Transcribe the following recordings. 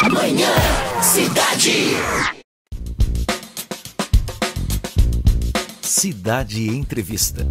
Amanhã, cidade. Cidade Entrevista.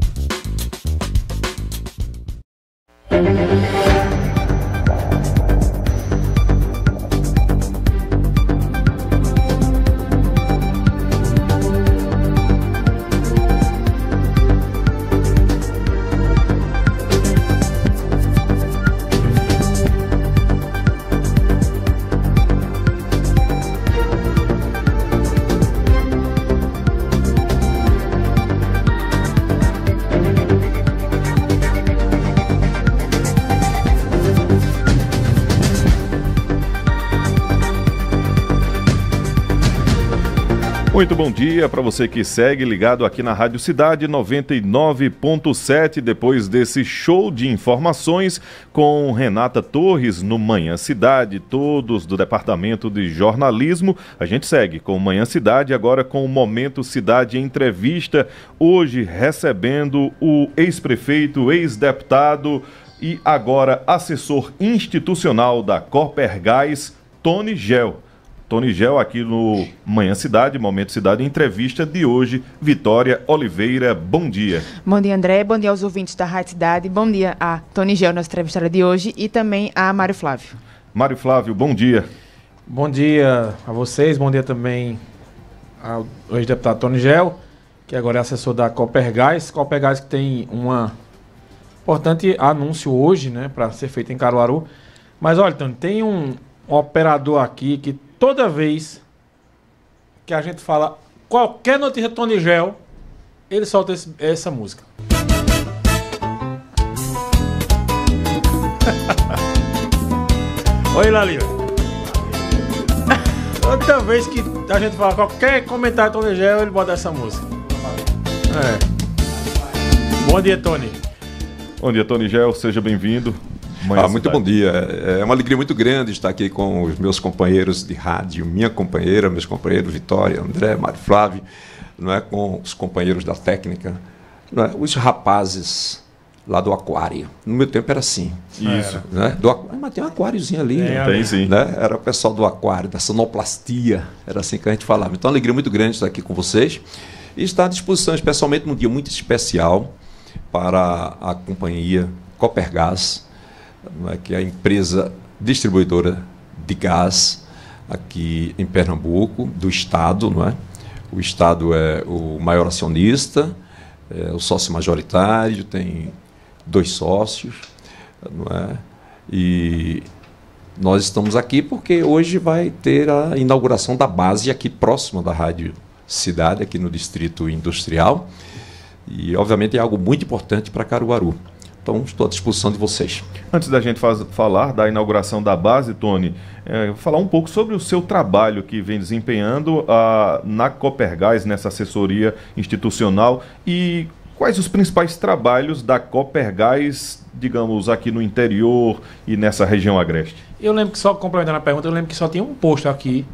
Muito bom dia para você que segue ligado aqui na Rádio Cidade 99.7, depois desse show de informações com Renata Torres no Manhã Cidade, todos do Departamento de Jornalismo. A gente segue com Manhã Cidade, agora com o Momento Cidade Entrevista, hoje recebendo o ex-prefeito, ex-deputado e agora assessor institucional da Corpergás, Tony Gel. Tony Gel aqui no Manhã Cidade, Momento Cidade, entrevista de hoje. Vitória Oliveira, bom dia. Bom dia, André. Bom dia aos ouvintes da Rádio Cidade. Bom dia a Tony Gel, nossa entrevistada de hoje, e também a Mário Flávio. Mário Flávio, bom dia. Bom dia a vocês, bom dia também ao ex-deputado Tony Gel, que agora é assessor da Copergás. Copergás que tem um importante anúncio hoje, né, para ser feito em Caruaru. Mas olha, Tony, tem um, um operador aqui que toda vez que a gente fala qualquer notícia de Tony Gel, ele solta esse, essa música. Olha lá, Lívia. Toda vez que a gente fala qualquer comentário de Tony Gel, ele bota essa música. É. Bom dia, Tony. Bom dia, Tony Gel. Seja bem-vindo. Manhã ah, muito bom dia. É, é uma alegria muito grande estar aqui com os meus companheiros de rádio, minha companheira, meus companheiros Vitória, André, Mário Flávio, não é? com os companheiros da técnica, é? os rapazes lá do aquário. No meu tempo era assim. Isso. Né? Do aquário, mas tem um aquáriozinho ali. É, né? Tem né? sim. Era o pessoal do aquário, da sonoplastia. Era assim que a gente falava. Então, uma alegria muito grande estar aqui com vocês. E estar à disposição, especialmente num dia muito especial, para a companhia Copergás, né, que é a empresa distribuidora de gás aqui em Pernambuco, do Estado, não é? O Estado é o maior acionista, é o sócio majoritário, tem dois sócios, não é? E nós estamos aqui porque hoje vai ter a inauguração da base aqui próxima da Rádio Cidade, aqui no Distrito Industrial. E, obviamente, é algo muito importante para Caruaru. Então, estou à disposição de vocês. Antes da gente faz, falar da inauguração da base, Tony, é, falar um pouco sobre o seu trabalho que vem desempenhando a, ah, na Copergás, nessa assessoria institucional, e quais os principais trabalhos da Copergás, digamos, aqui no interior e nessa região agreste? Eu lembro que, só complementando a pergunta, eu lembro que só tinha um posto aqui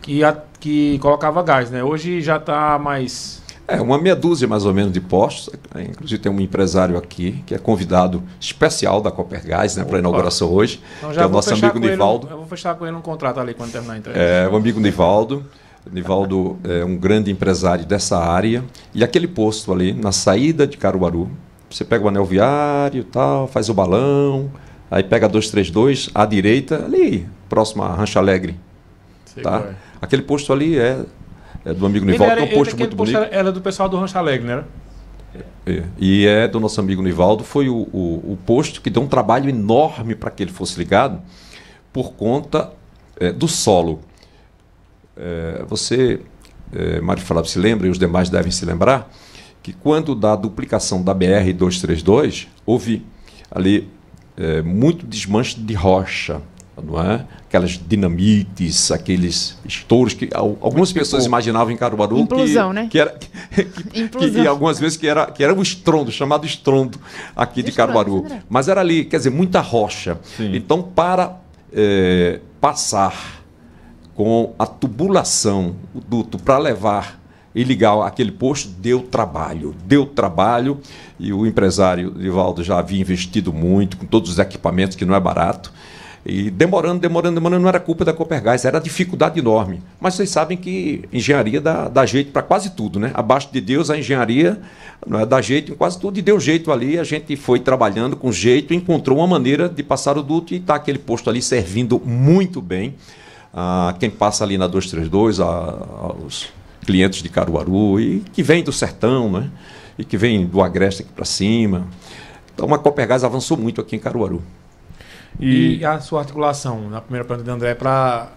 que, a, que colocava gás, né? Hoje já está mais é, uma meia dúzia mais ou menos de postos. É, inclusive tem um empresário aqui que é convidado especial da Copper né, para a inauguração hoje, então, que é o nosso amigo Nivaldo. Ele, eu vou fechar com ele um contrato ali quando terminar a entrevista. É, o amigo Nivaldo. Nivaldo é um grande empresário dessa área. E aquele posto ali, na saída de Caruaru, você pega o anel viário tal, faz o balão, aí pega 232 à direita, ali, próximo a Rancho Alegre. Sei tá? É. Aquele posto ali é é do amigo Nivaldo, era, que é um post é muito bonito. é do pessoal do Rancho Alegre, né? É, e é do nosso amigo Nivaldo, foi o, o, o posto que deu um trabalho enorme para que ele fosse ligado por conta é, do solo. É, você, é, Mário Flávio, se lembra, e os demais devem se lembrar, que quando da duplicação da BR-232, houve ali é, muito desmanche de rocha, não é? Aquelas dinamites, aqueles estouros que algumas pessoas imaginavam em Caruaru Implosão, que, né? que era que, que, que, algumas vezes que era que era um estrondo, chamado estrondo aqui de Caruaru. Mas era ali, quer dizer, muita rocha. Sim. Então para é, passar com a tubulação, o duto para levar e ligar aquele posto deu trabalho, deu trabalho e o empresário Divaldo já havia investido muito com todos os equipamentos que não é barato. E demorando, demorando, demorando, não era culpa da Copergás, era dificuldade enorme. Mas vocês sabem que engenharia dá, dá jeito para quase tudo, né? Abaixo de Deus, a engenharia é? dá jeito em quase tudo e deu jeito ali. A gente foi trabalhando com jeito, encontrou uma maneira de passar o duto e está aquele posto ali servindo muito bem. Ah, quem passa ali na 232, a, aos clientes de Caruaru, e que vem do sertão, né? E que vem do Agreste aqui para cima. Então a Copergás avançou muito aqui em Caruaru. E, e a sua articulação, na primeira pergunta de André, para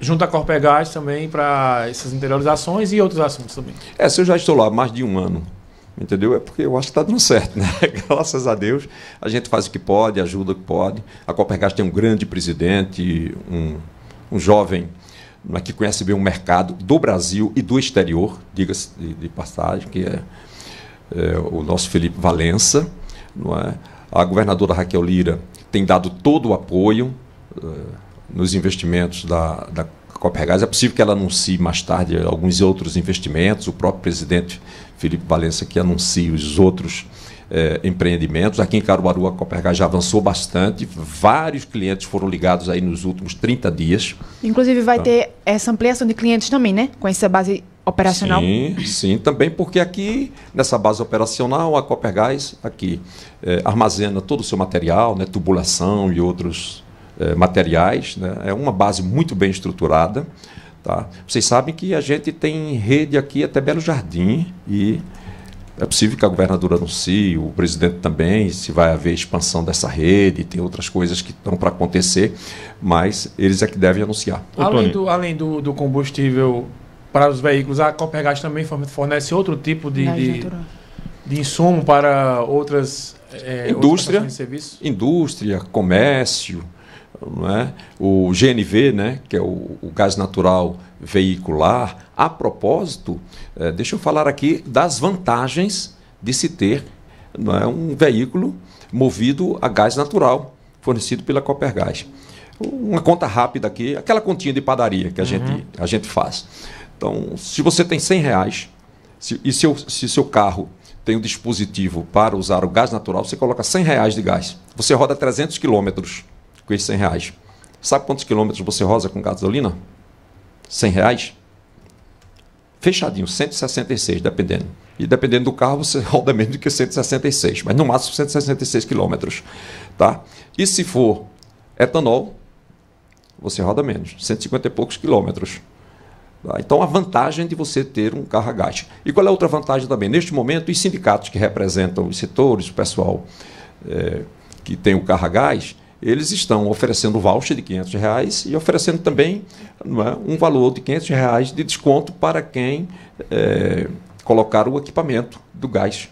junto à Corpegás também para essas interiorizações e outros assuntos também. É, se eu já estou lá há mais de um ano, entendeu? É porque eu acho que está dando certo, né? Graças a Deus, a gente faz o que pode, ajuda o que pode. A Copergás tem um grande presidente, um, um jovem que conhece bem o mercado do Brasil e do exterior, diga-se de, de, passagem, que é, é, o nosso Felipe Valença, não é? A governadora Raquel Lira tem dado todo o apoio eh, nos investimentos da, da Copergás. É possível que ela anuncie mais tarde alguns outros investimentos, o próprio presidente Felipe Valença que anuncie os outros eh, empreendimentos. Aqui em Caruaru, a Copergás já avançou bastante, vários clientes foram ligados aí nos últimos 30 dias. Inclusive vai então, ter essa ampliação de clientes também, né? Com essa base operacional? Sim, sim, também porque aqui, nessa base operacional, a Copergás aqui é, armazena todo o seu material, né, tubulação e outros é, materiais. Né, é uma base muito bem estruturada. Tá? Vocês sabem que a gente tem rede aqui até Belo Jardim e é possível que a governadora anuncie, o presidente também, se vai haver expansão dessa rede, tem outras coisas que estão para acontecer, mas eles é que devem anunciar. Além do, além do, do combustível para os veículos. A Copergás também fornece outro tipo de, de, de insumo para outras é, indústria, outras indústria, comércio, não é? o GNV, né, que é o, o gás natural veicular. A propósito, é, deixa eu falar aqui das vantagens de se ter não é, um veículo movido a gás natural fornecido pela Copergás. Uma conta rápida aqui, aquela continha de padaria que a, uhum. gente, a gente faz. Então, se você tem 100 reais se, e seu, se seu carro tem um dispositivo para usar o gás natural, você coloca 100 reais de gás. Você roda 300 quilômetros com esses 100 reais. Sabe quantos quilômetros você roda com gasolina? 100 reais? Fechadinho, 166, dependendo. E dependendo do carro, você roda menos do que 166, mas no máximo 166 quilômetros. Tá? E se for etanol, você roda menos, 150 e poucos quilômetros. Tá? Então, a vantagem de você ter um carro a gás. E qual é a outra vantagem também? Neste momento, os sindicatos que representam os setores, o pessoal é, que tem o carro a gás, eles estão oferecendo voucher de 500 reais e oferecendo também é, um valor de 500 reais de desconto para quem é, colocar o equipamento do gás.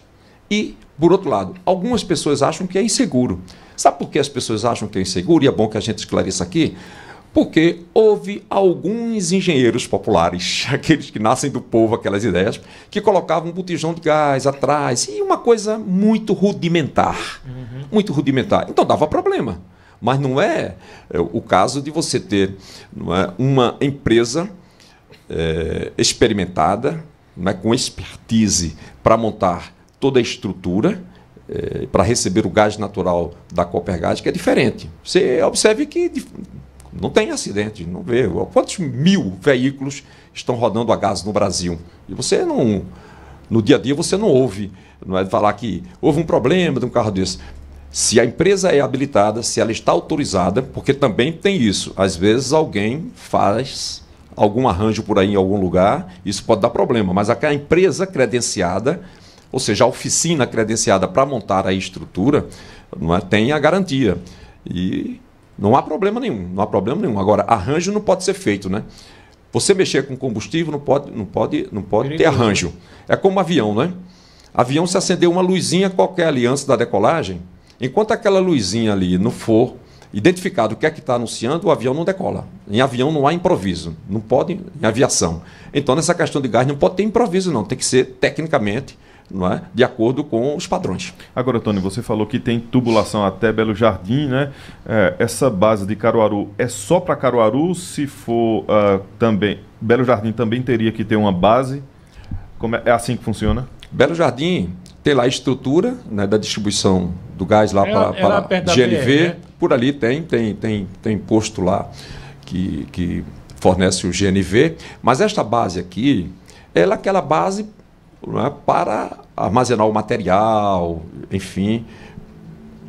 E, por outro lado, algumas pessoas acham que é inseguro. Sabe por que as pessoas acham que é inseguro? E é bom que a gente esclareça aqui. Porque houve alguns engenheiros populares, aqueles que nascem do povo, aquelas ideias, que colocavam um botijão de gás atrás e uma coisa muito rudimentar. Uhum. Muito rudimentar. Então dava problema. Mas não é, é o caso de você ter é, uma empresa é, experimentada, não é, com expertise para montar toda a estrutura. É, para receber o gás natural da Copergás, que é diferente. Você observe que não tem acidente, não vê. Quantos mil veículos estão rodando a gás no Brasil? E você não. No dia a dia você não ouve, não é falar que houve um problema de um carro desse. Se a empresa é habilitada, se ela está autorizada, porque também tem isso. Às vezes alguém faz algum arranjo por aí em algum lugar, isso pode dar problema, mas a empresa credenciada, ou seja, a oficina credenciada para montar a estrutura, não é, tem a garantia. E não há problema nenhum, não há problema nenhum. Agora, arranjo não pode ser feito, né? Você mexer com combustível não pode, não pode, não pode ter né? arranjo. É como um avião, né? Avião se acender uma luzinha qualquer ali antes da decolagem, enquanto aquela luzinha ali não for identificado o que é que está anunciando, o avião não decola. Em avião não há improviso, não pode em aviação. Então, nessa questão de gás, não pode ter improviso, não. Tem que ser tecnicamente não é? de acordo com os padrões. Agora, Tony, você falou que tem tubulação até Belo Jardim, né? É, essa base de Caruaru é só para Caruaru? Se for uh, também. Belo Jardim também teria que ter uma base? Como é, é assim que funciona? Belo Jardim tem lá a estrutura né, da distribuição do gás lá para GLV. BR, né? Por ali tem, tem, tem, tem posto lá que, que fornece o GNV. Mas esta base aqui, ela é aquela base é? para armazenar o material, enfim,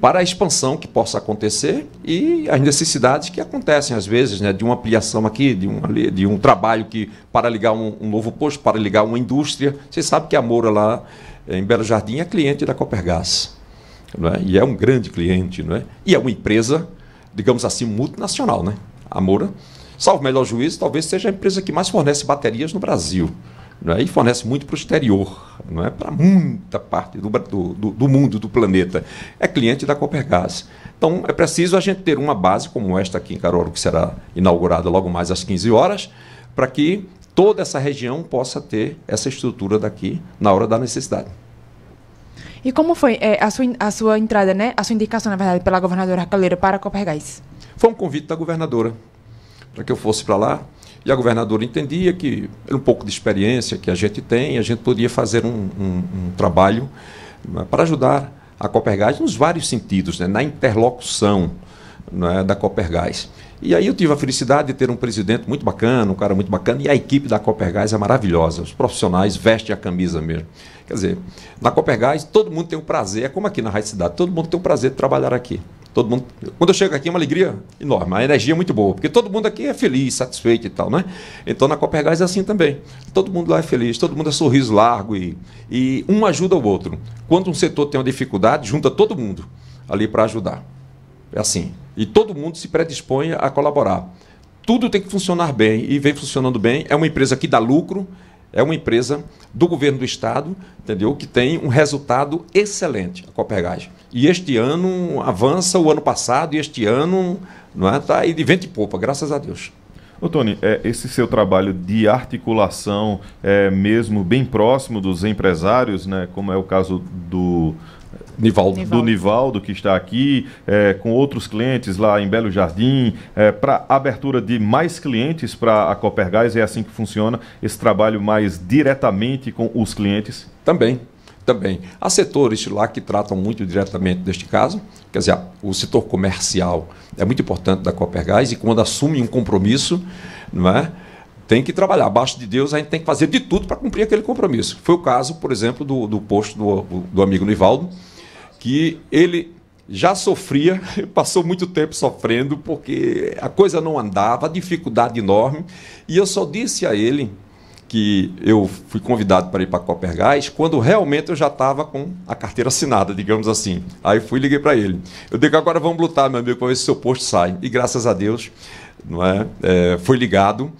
para a expansão que possa acontecer e as necessidades que acontecem, às vezes, né, de uma ampliação aqui, de um, de um trabalho que para ligar um, um novo posto, para ligar uma indústria. Você sabe que a Moura lá eh, em Belo Jardim é cliente da Copergás. É? E é um grande cliente, não é? E é uma empresa, digamos assim, multinacional, né? A Moura, salvo melhor juízo, talvez seja a empresa que mais fornece baterias no Brasil não é? e fornece muito para o exterior, não é? para muita parte do, do, do, mundo, do planeta. É cliente da Copergás. Então, é preciso a gente ter uma base como esta aqui em Caroro, que será inaugurada logo mais às 15 horas, para que toda essa região possa ter essa estrutura daqui na hora da necessidade. E como foi é, a, sua, a sua entrada, né? a sua indicação, na verdade, pela governadora Caleira para a Copergás? Foi um convite da governadora para que eu fosse para lá e a governadora entendia que, um pouco de experiência que a gente tem, a gente podia fazer um, um, um trabalho né, para ajudar a Copergás nos vários sentidos, né? na interlocução né, da Copergás. E aí eu tive a felicidade de ter um presidente muito bacana, um cara muito bacana, e a equipe da Copergás é maravilhosa. Os profissionais vestem a camisa mesmo. Quer dizer, na Copergás todo mundo tem o prazer, é como aqui na Rádio Cidade, todo mundo tem o prazer de trabalhar aqui. Todo mundo. Quando eu chego aqui é uma alegria enorme, uma energia é muito boa, porque todo mundo aqui é feliz, satisfeito e tal, né? Então na Copergás é assim também. Todo mundo lá é feliz, todo mundo é sorriso largo e, e um ajuda o outro. Quando um setor tem uma dificuldade, junta todo mundo ali para ajudar. É assim. E todo mundo se predispõe a colaborar. Tudo tem que funcionar bem e vem funcionando bem. É uma empresa que dá lucro, é uma empresa do governo do estado, entendeu? Que tem um resultado excelente, a Copergás. E este ano avança o ano passado e este ano não é tá aí de vento e poupa, graças a Deus. Ô Tony, é, esse seu trabalho de articulação, é, mesmo bem próximo dos empresários, né, como é o caso do Nivaldo, Nivaldo. do Nivaldo, que está aqui, é, com outros clientes lá em Belo Jardim, é, para abertura de mais clientes para a Copergás, é assim que funciona esse trabalho mais diretamente com os clientes? Também, também. Há setores lá que tratam muito diretamente deste caso, quer dizer, o setor comercial é muito importante da Copergás e quando assume um compromisso, não é? tem que trabalhar. Abaixo de Deus, a gente tem que fazer de tudo para cumprir aquele compromisso. Foi o caso, por exemplo, do, do posto do, do amigo Nivaldo, que ele já sofria, passou muito tempo sofrendo, porque a coisa não andava, a dificuldade enorme. E eu só disse a ele que eu fui convidado para ir para a Copergás quando realmente eu já estava com a carteira assinada, digamos assim. Aí fui e liguei para ele. Eu digo, agora vamos lutar, meu amigo, para ver se seu posto sai. E graças a Deus, não é, é foi ligado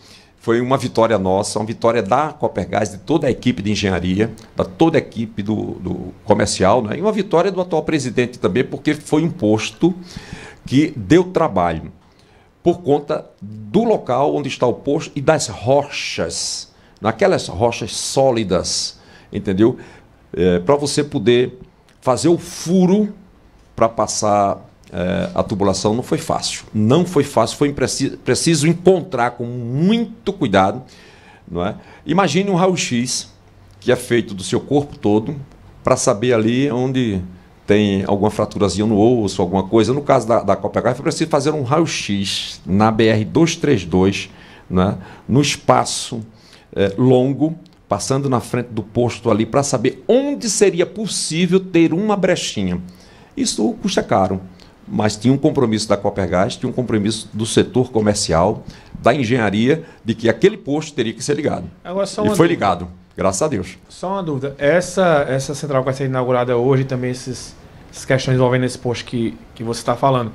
foi uma vitória nossa, uma vitória da Copergás, de toda a equipe de engenharia, da toda a equipe do, do comercial, né? e uma vitória do atual presidente também, porque foi um posto que deu trabalho por conta do local onde está o posto e das rochas, naquelas rochas sólidas, entendeu? É, para você poder fazer o furo para passar é, a tubulação não foi fácil. Não foi fácil, foi preciso, preciso encontrar com muito cuidado. Não é? Imagine um raio-x que é feito do seu corpo todo para saber ali onde tem alguma fraturazinha no osso, alguma coisa. No caso da, da H, foi é preciso fazer um raio-x na BR-232, né? no espaço é, longo, passando na frente do posto ali para saber onde seria possível ter uma brechinha. Isso custa caro mas tinha um compromisso da Copergás, tinha um compromisso do setor comercial, da engenharia, de que aquele posto teria que ser ligado. Agora, e foi dúvida. ligado, graças a Deus. Só uma dúvida: essa, essa central que vai ser inaugurada hoje, também esses, essas questões envolvendo esse posto que, que você está falando,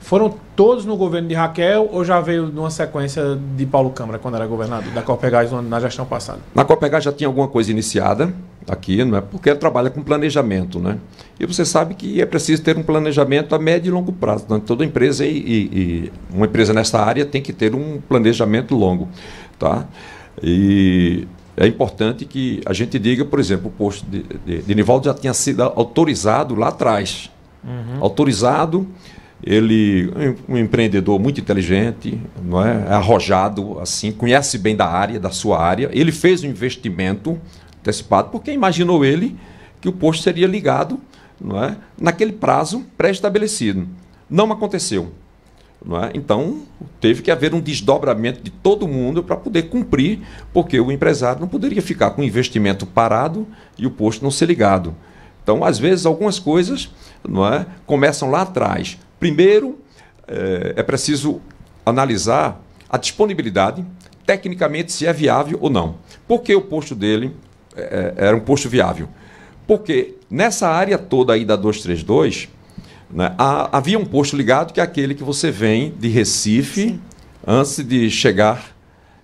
foram todos no governo de Raquel ou já veio numa sequência de Paulo Câmara, quando era governador, da Copergás na gestão passada? Na Copergás já tinha alguma coisa iniciada aqui, não é? Porque ele trabalha com planejamento, né? E você sabe que é preciso ter um planejamento a médio e longo prazo. Então, toda empresa e, e, e uma empresa nessa área tem que ter um planejamento longo. Tá? E é importante que a gente diga, por exemplo, o posto de, de, de Nivaldo já tinha sido autorizado lá atrás. Uhum. Autorizado, ele um empreendedor muito inteligente, não é? arrojado, assim, conhece bem da área, da sua área. Ele fez um investimento antecipado porque imaginou ele que o posto seria ligado não é? naquele prazo pré-estabelecido. Não aconteceu. Não é? Então, teve que haver um desdobramento de todo mundo para poder cumprir, porque o empresário não poderia ficar com o investimento parado e o posto não ser ligado. Então, às vezes, algumas coisas não é, começam lá atrás. Primeiro, é, é preciso analisar a disponibilidade, tecnicamente, se é viável ou não. Por que o posto dele é, era um posto viável? Porque Nessa área toda aí da 232, né, há, havia um posto ligado que é aquele que você vem de Recife Sim. antes de chegar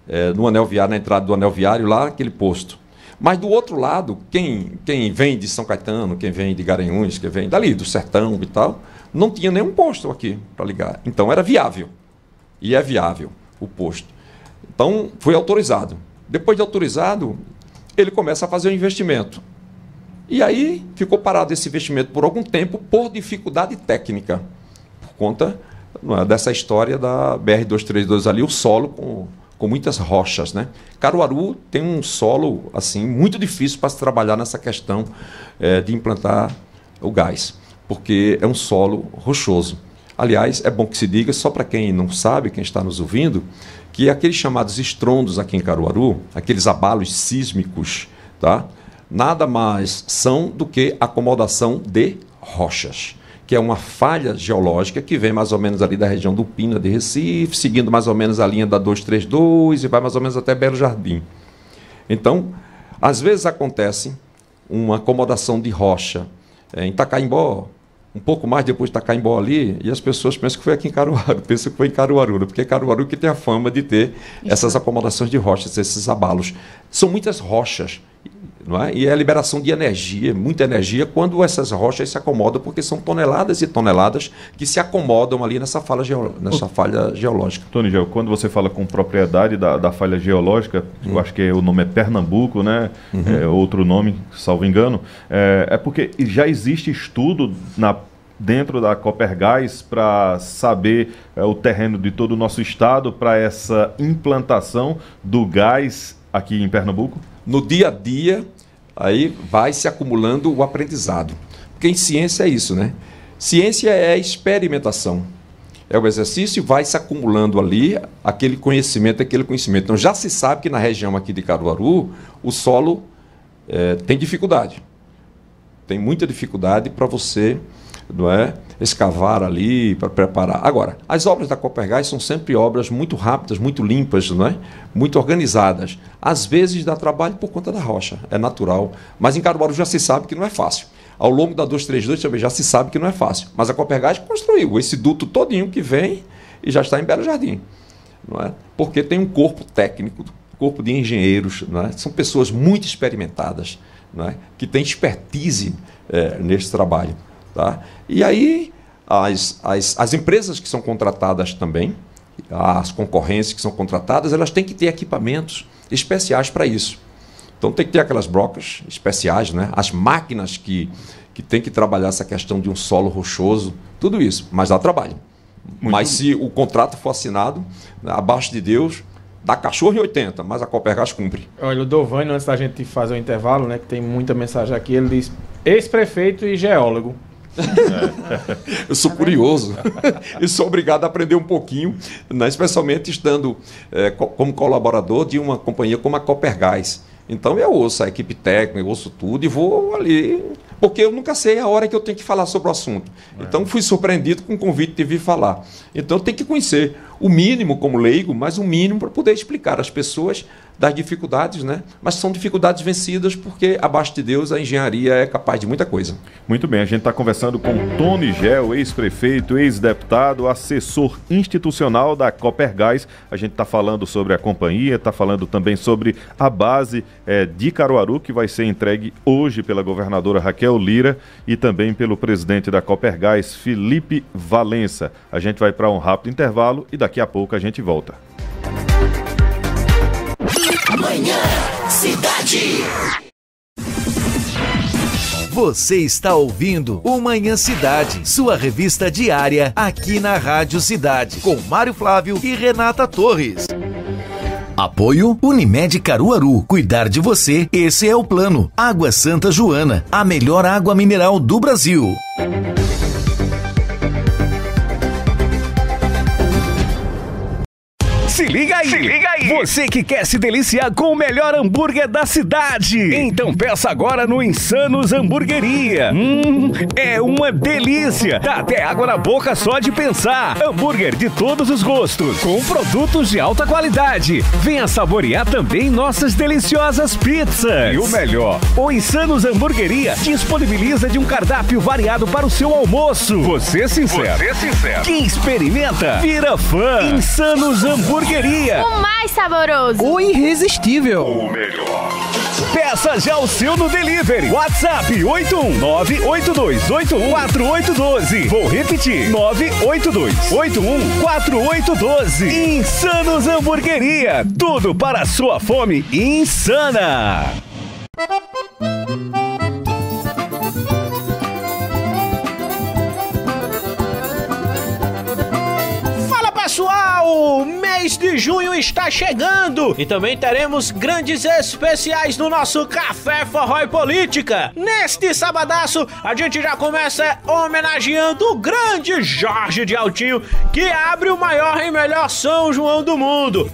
é, no anel viário, na entrada do anel viário, lá aquele posto. Mas do outro lado, quem, quem vem de São Caetano, quem vem de Garanhuns, quem vem dali, do sertão e tal, não tinha nenhum posto aqui para ligar. Então era viável. E é viável o posto. Então foi autorizado. Depois de autorizado, ele começa a fazer o investimento. E aí ficou parado esse investimento por algum tempo por dificuldade técnica, por conta é, dessa história da BR-232 ali, o solo com, com muitas rochas. Né? Caruaru tem um solo assim muito difícil para se trabalhar nessa questão é, de implantar o gás, porque é um solo rochoso. Aliás, é bom que se diga, só para quem não sabe, quem está nos ouvindo, que aqueles chamados estrondos aqui em Caruaru, aqueles abalos sísmicos, tá? nada mais são do que acomodação de rochas, que é uma falha geológica que vem mais ou menos ali da região do Pina de Recife, seguindo mais ou menos a linha da 232 e vai mais ou menos até Belo Jardim. Então, às vezes acontece uma acomodação de rocha é, em Tacaimbó, um pouco mais depois de Tacaimbó ali, e as pessoas pensam que foi aqui em Caruaru, pensam que foi em Caruaru, né? porque é Caruaru que tem a fama de ter essas acomodações de rochas, esses abalos. São muitas rochas não é? e é a liberação de energia, muita energia, quando essas rochas se acomodam, porque são toneladas e toneladas que se acomodam ali nessa, falha nessa falha geológica. Tony Gel, quando você fala com propriedade da, da falha geológica, hum. eu acho que é, o nome é Pernambuco, né? Uhum. É, outro nome, salvo engano, é, é porque já existe estudo na dentro da Copergás para saber é, o terreno de todo o nosso estado para essa implantação do gás aqui em Pernambuco? No dia a dia, aí vai se acumulando o aprendizado. Porque em ciência é isso, né? Ciência é experimentação. É o exercício e vai se acumulando ali aquele conhecimento, aquele conhecimento. Então já se sabe que na região aqui de Caruaru o solo é, tem dificuldade. Tem muita dificuldade para você não é, escavar ali para preparar. Agora, as obras da Copergás são sempre obras muito rápidas, muito limpas, não é? muito organizadas. Às vezes dá trabalho por conta da rocha, é natural. Mas em Caruaru já se sabe que não é fácil. Ao longo da 232 também já se sabe que não é fácil. Mas a Copergás construiu esse duto todinho que vem e já está em Belo Jardim. Não é? Porque tem um corpo técnico, corpo de engenheiros, não é? são pessoas muito experimentadas, não é? que têm expertise é, nesse trabalho. Tá? E aí, as, as, as empresas que são contratadas também, as concorrências que são contratadas, elas têm que ter equipamentos especiais para isso. Então tem que ter aquelas brocas especiais, né? as máquinas que, que tem que trabalhar essa questão de um solo rochoso, tudo isso, mas dá trabalho. Muito mas se o contrato for assinado, né, abaixo de Deus, dá cachorro em 80, mas a Copergás cumpre. Olha, o Dovani, antes da gente fazer o intervalo, né, que tem muita mensagem aqui, ele diz: ex-prefeito e geólogo. É. eu sou curioso e sou obrigado a aprender um pouquinho, né? especialmente estando é, co como colaborador de uma companhia como a Copergás. Então eu ouço a equipe técnica, eu ouço tudo e vou ali, porque eu nunca sei a hora que eu tenho que falar sobre o assunto. É. Então fui surpreendido com o convite de vir falar. Então eu tenho que conhecer o mínimo como leigo, mas o mínimo para poder explicar às pessoas das dificuldades, né? mas são dificuldades vencidas porque, abaixo de Deus, a engenharia é capaz de muita coisa. Muito bem, a gente está conversando com Tony Gel, ex-prefeito, ex-deputado, assessor institucional da Coppergás. A gente está falando sobre a companhia, está falando também sobre a base é, de Caruaru, que vai ser entregue hoje pela governadora Raquel Lira e também pelo presidente da Coppergás, Felipe Valença. A gente vai para um rápido intervalo e daqui a pouco a gente volta. Manhã Cidade. Você está ouvindo o Manhã Cidade, sua revista diária aqui na Rádio Cidade, com Mário Flávio e Renata Torres. Apoio Unimed Caruaru. Cuidar de você, esse é o plano. Água Santa Joana, a melhor água mineral do Brasil. liga aí! Se liga aí! Você que quer se deliciar com o melhor hambúrguer da cidade! Então peça agora no Insanos Hamburgueria. Hum, é uma delícia! Dá tá até água na boca só de pensar. Hambúrguer de todos os gostos, com produtos de alta qualidade. Venha saborear também nossas deliciosas pizzas. E o melhor, o Insanos Hamburgueria disponibiliza de um cardápio variado para o seu almoço. Você é sincero. Você é sincero. Quem experimenta, vira fã. Insanos Hamburgueria o mais saboroso. O irresistível. O melhor. Peça já o seu no delivery. WhatsApp 81982814812. Vou repetir. 982814812. Insanos Hamburgueria. Tudo para a sua fome insana. pessoal! Mês de junho está chegando e também teremos grandes especiais no nosso Café Forró e Política. Neste sabadaço, a gente já começa homenageando o grande Jorge de Altinho, que abre o maior e melhor São João do mundo.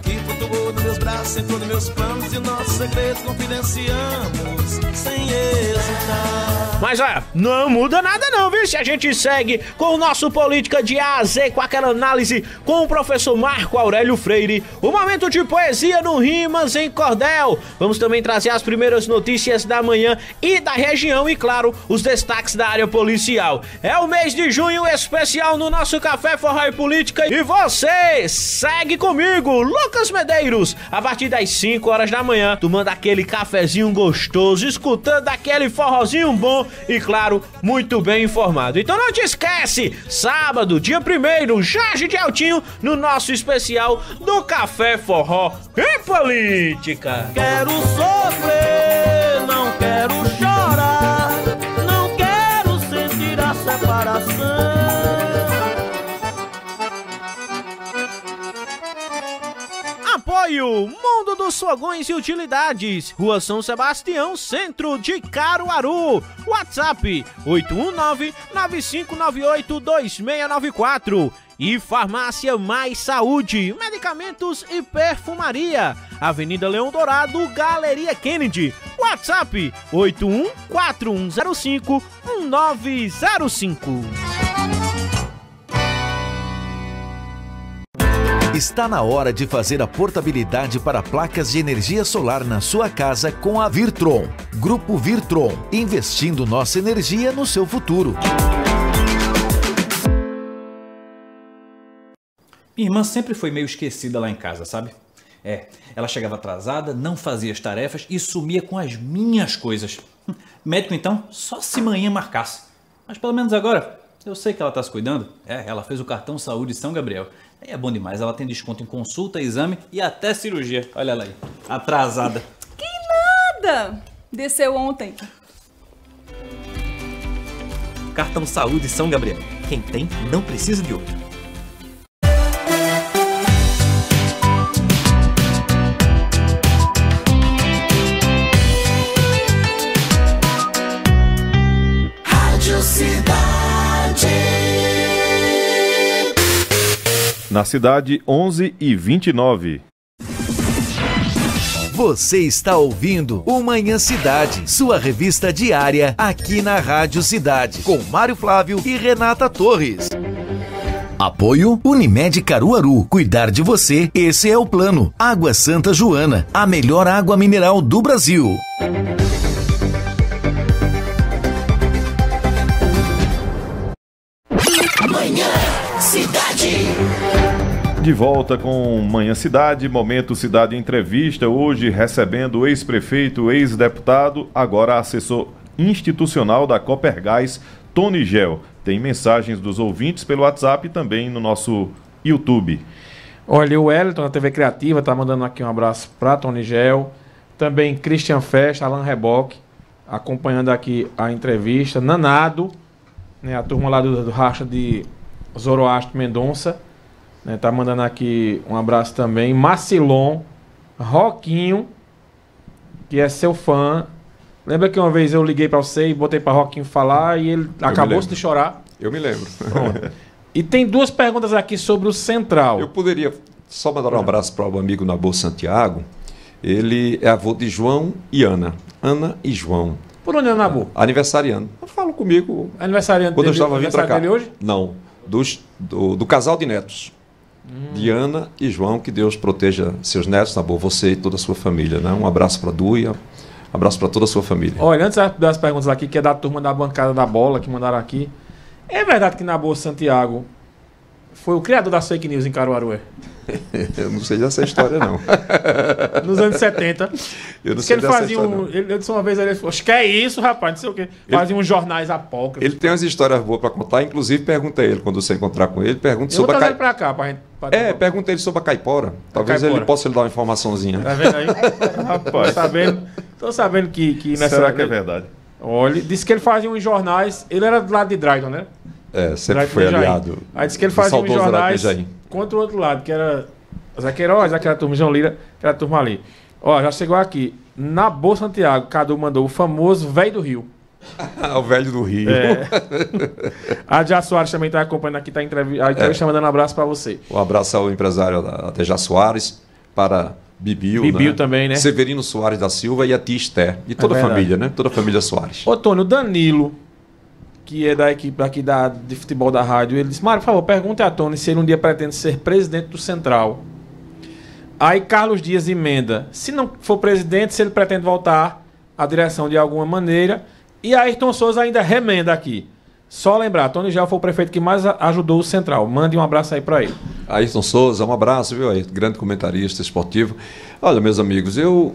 Mas olha, não muda nada não, viu? Se a gente segue com o nosso Política de A a Z, com aquela análise com o professor Marco Aurélio Freire, o momento de poesia no Rimas em Cordel. Vamos também trazer as primeiras notícias da manhã e da região e, claro, os destaques da área policial. É o mês de junho especial no nosso Café Forró e Política e você segue comigo, Lucas Medeiros, a partir das 5 horas da manhã, tomando aquele cafezinho gostoso, escutando aquele forrozinho bom e, claro, muito bem informado. Então não te esquece, sábado, dia 1 Jorge de Altinho, no nosso especial do Café Forró e Política. Quero sofrer, não quero chorar, não quero sentir a separação. Apoio Mundo dos Fogões e Utilidades, Rua São Sebastião, Centro de Caruaru. WhatsApp 819-9598-2694. E Farmácia Mais Saúde, Medicamentos e Perfumaria. Avenida Leão Dourado, Galeria Kennedy. WhatsApp 814105 1905. Está na hora de fazer a portabilidade para placas de energia solar na sua casa com a Virtron. Grupo Virtron, investindo nossa energia no seu futuro. Minha irmã sempre foi meio esquecida lá em casa, sabe? É, ela chegava atrasada, não fazia as tarefas e sumia com as minhas coisas. Hum, médico então, só se manhã marcasse. Mas pelo menos agora, eu sei que ela está se cuidando. É, ela fez o cartão saúde São Gabriel. Aí é bom demais. Ela tem desconto em consulta, exame e até cirurgia. Olha ela aí. Atrasada. Que nada! Desceu ontem. Cartão Saúde São Gabriel. Quem tem, não precisa de outro. Na cidade, 11 e 29. Você está ouvindo o Manhã Cidade, sua revista diária aqui na Rádio Cidade, com Mário Flávio e Renata Torres. Apoio Unimed Caruaru. Cuidar de você, esse é o plano. Água Santa Joana, a melhor água mineral do Brasil. De volta com Manhã Cidade, Momento Cidade Entrevista, hoje recebendo o ex-prefeito, ex-deputado, agora assessor institucional da Copergás, Tony Gel. Tem mensagens dos ouvintes pelo WhatsApp e também no nosso YouTube. Olha, o Wellington da TV Criativa tá mandando aqui um abraço para Tony Gel, também Christian Festa, Alan Reboque, acompanhando aqui a entrevista, Nanado, né, a turma lá do, do racha de Zoroastro Mendonça, né? Tá mandando aqui um abraço também. Marcilon, Roquinho, que é seu fã. Lembra que uma vez eu liguei para você e botei para Roquinho falar e ele acabou-se de chorar? Eu me lembro. e tem duas perguntas aqui sobre o Central. Eu poderia só mandar um abraço para o um amigo Nabo Santiago. Ele é avô de João e Ana. Ana e João. Por onde é o Nabor? Aniversariando. Fala comigo. Aniversariante Quando dele, eu estava vindo para cá. hoje? Não. Dos, do, do casal de netos. Hum. Diana e João, que Deus proteja seus netos, tá bom? Você e toda a sua família, né? Um abraço para Du um abraço para toda a sua família. Olha, antes das perguntas aqui, que é da turma da bancada da bola que mandaram aqui. É verdade que na Boa Santiago foi o criador da fake news em Caruaru, é? eu não sei dessa história, não. Nos anos 70. Eu não sei ele dessa história, um, Ele, disse uma vez, ele falou, acho que é isso, rapaz, não sei o quê. Fazia uns jornais apócrifos. Ele tem umas histórias boas para contar, inclusive pergunta a ele, quando você encontrar com ele, pergunta sobre vou a... Ele pra cá, pra gente, pra é, um... pergunta ele sobre a caipora. Talvez a caipora. ele possa lhe dar uma informaçãozinha. Tá vendo aí? rapaz, tô sabendo, tô sabendo que... que nessa... Será que é verdade? Olha, disse que ele fazia uns jornais... Ele era do lado de Dragon, né? É, sempre foi aliado. Aí disse que ele fazia uns jornais contra o outro lado, que era Zaqueiroz, aquela turma, João Lira, aquela turma ali. Ó, já chegou aqui. Na Boa Santiago, Cadu mandou o famoso velho do Rio. o velho do Rio. É. A Tia Soares também está acompanhando aqui, está entrevista tá é. mandando um abraço para você. Um abraço ao empresário da Teja Soares, para Bibiu, Bibiu né? também, né? Severino Soares da Silva e a tia Esther. E toda é a família, né? Toda a família Soares. Ô, Tônio, Danilo que é da equipe aqui da, de futebol da rádio, ele disse: Mário, por favor, pergunte a Tony se ele um dia pretende ser presidente do Central. Aí Carlos Dias emenda: se não for presidente, se ele pretende voltar à direção de alguma maneira. E Ayrton Souza ainda remenda aqui. Só lembrar, Tony já foi o prefeito que mais ajudou o Central. Mande um abraço aí para ele. Ayrton Souza, um abraço, viu, Grande comentarista esportivo. Olha, meus amigos, eu,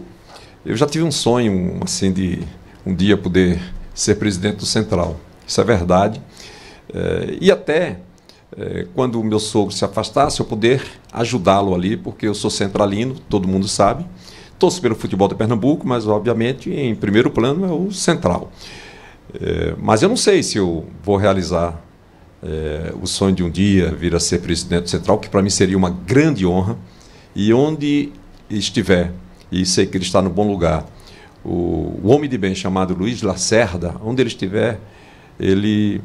eu já tive um sonho, assim, de um dia poder ser presidente do Central. Isso é verdade. Eh, e até eh, quando o meu sogro se afastasse, eu poder ajudá-lo ali, porque eu sou centralino, todo mundo sabe. Torço pelo futebol de Pernambuco, mas obviamente em primeiro plano é o central. Eh, mas eu não sei se eu vou realizar o sonho de um dia vir a ser presidente do central, que para mim seria uma grande honra. E onde estiver, e sei que ele está no bom lugar, o, homem de bem chamado Luiz Lacerda, onde ele estiver, ele,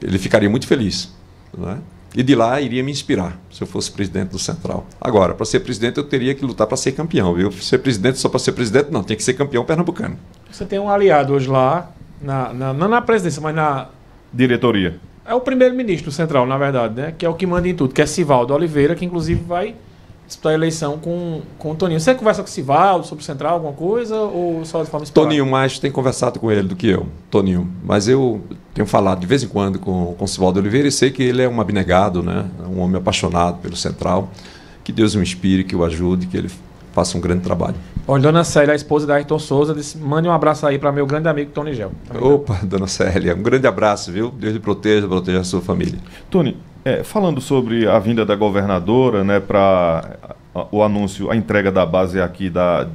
ele ficaria muito feliz. Né? E de lá iria me inspirar, se eu fosse presidente do Central. Agora, para ser presidente, eu teria que lutar para ser campeão. Viu? Ser presidente só para ser presidente, não. Tem que ser campeão pernambucano. Você tem um aliado hoje lá, na, na, não na presidência, mas na... Diretoria. É o primeiro-ministro central, na verdade, né? que é o que manda em tudo, que é Sivaldo Oliveira, que inclusive vai disputar a eleição com, com o Toninho. Você conversa com o Sivaldo sobre o Central, alguma coisa, ou só de forma esporádica? Toninho mais tem conversado com ele do que eu, Toninho. Mas eu tenho falado de vez em quando com, com o Sivaldo Oliveira e sei que ele é um abnegado, né? É um homem apaixonado pelo Central. Que Deus o inspire, que o ajude, que ele faça um grande trabalho. Olha, Dona Célia, a esposa da Ayrton Souza, disse, mande um abraço aí para meu grande amigo Tony Gel. Opa, Dona Célia, um grande abraço, viu? Deus lhe proteja, proteja a sua família. Tony, é, falando sobre a vinda da governadora, né, para o anúncio, a entrega da base aqui da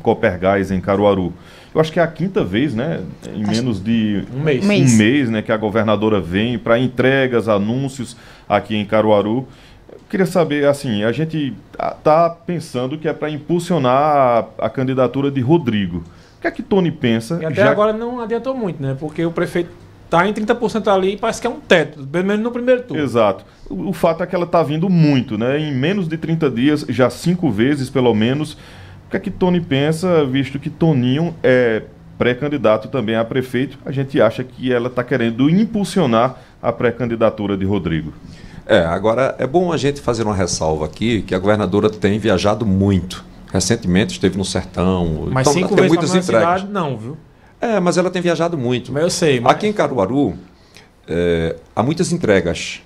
Copergás em Caruaru. Eu acho que é a quinta vez, né, em menos de um mês, mês. um mês, né, que a governadora vem para entregas, anúncios aqui em Caruaru. Eu queria saber, assim, a gente tá pensando que é para impulsionar a, a candidatura de Rodrigo. O que é que Tony pensa? E até já... agora não adiantou muito, né? Porque o prefeito está em 30% ali e parece que é um teto, pelo menos no primeiro turno. Exato. O, o fato é que ela está vindo muito, né? Em menos de 30 dias, já cinco vezes pelo menos. O que é que Tony pensa, visto que Toninho é pré-candidato também a prefeito? A gente acha que ela está querendo impulsionar a pré-candidatura de Rodrigo. É, agora é bom a gente fazer uma ressalva aqui que a governadora tem viajado muito. Recentemente esteve no sertão. Mas então, cinco vezes muitas entregas. Cidade, não, viu? É, mas ela tem viajado muito. Mas eu sei. Mas... Aqui em Caruaru, é, há muitas entregas.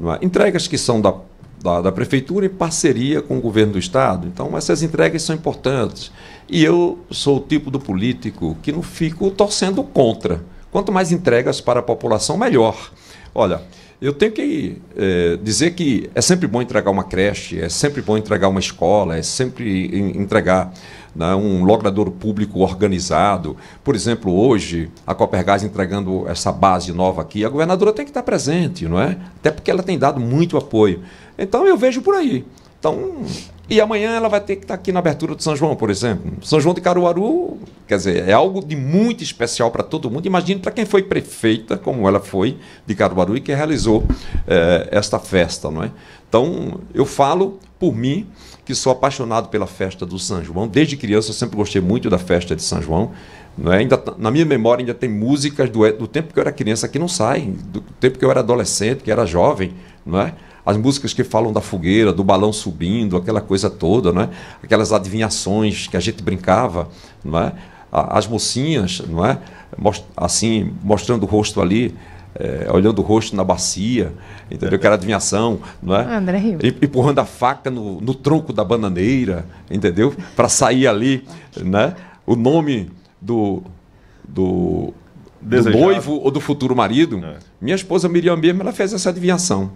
É? Entregas que são da, da, da, prefeitura em parceria com o governo do estado. Então, essas entregas são importantes. E eu sou o tipo do político que não fico torcendo contra. Quanto mais entregas para a população, melhor. Olha, eu tenho que é, dizer que é sempre bom entregar uma creche, é sempre bom entregar uma escola, é sempre entregar né, um logrador público organizado. Por exemplo, hoje, a Copergás entregando essa base nova aqui, a governadora tem que estar presente, não é? Até porque ela tem dado muito apoio. Então, eu vejo por aí. Então, e amanhã ela vai ter que estar aqui na abertura do São João, por exemplo. São João de Caruaru, quer dizer, é algo de muito especial para todo mundo. Imagine para quem foi prefeita, como ela foi, de Caruaru e que realizou é, esta festa, não é? Então, eu falo por mim que sou apaixonado pela festa do São João. Desde criança eu sempre gostei muito da festa de São João. Não é? ainda, tá, na minha memória ainda tem músicas do, do tempo que eu era criança que não saem, do tempo que eu era adolescente, que era jovem, não é? As músicas que falam da fogueira, do balão subindo, aquela coisa toda, não é? Aquelas adivinhações que a gente brincava, não é? As mocinhas, não é? Assim, mostrando o rosto ali, é, olhando o rosto na bacia, entendeu? Que era adivinhação, não é? Ah, André Rio. Empurrando a faca no, no tronco da bananeira, entendeu? Para sair ali, né? O nome do, do, do noivo ou do futuro marido. É. Minha esposa Miriam mesmo, ela fez essa adivinhação.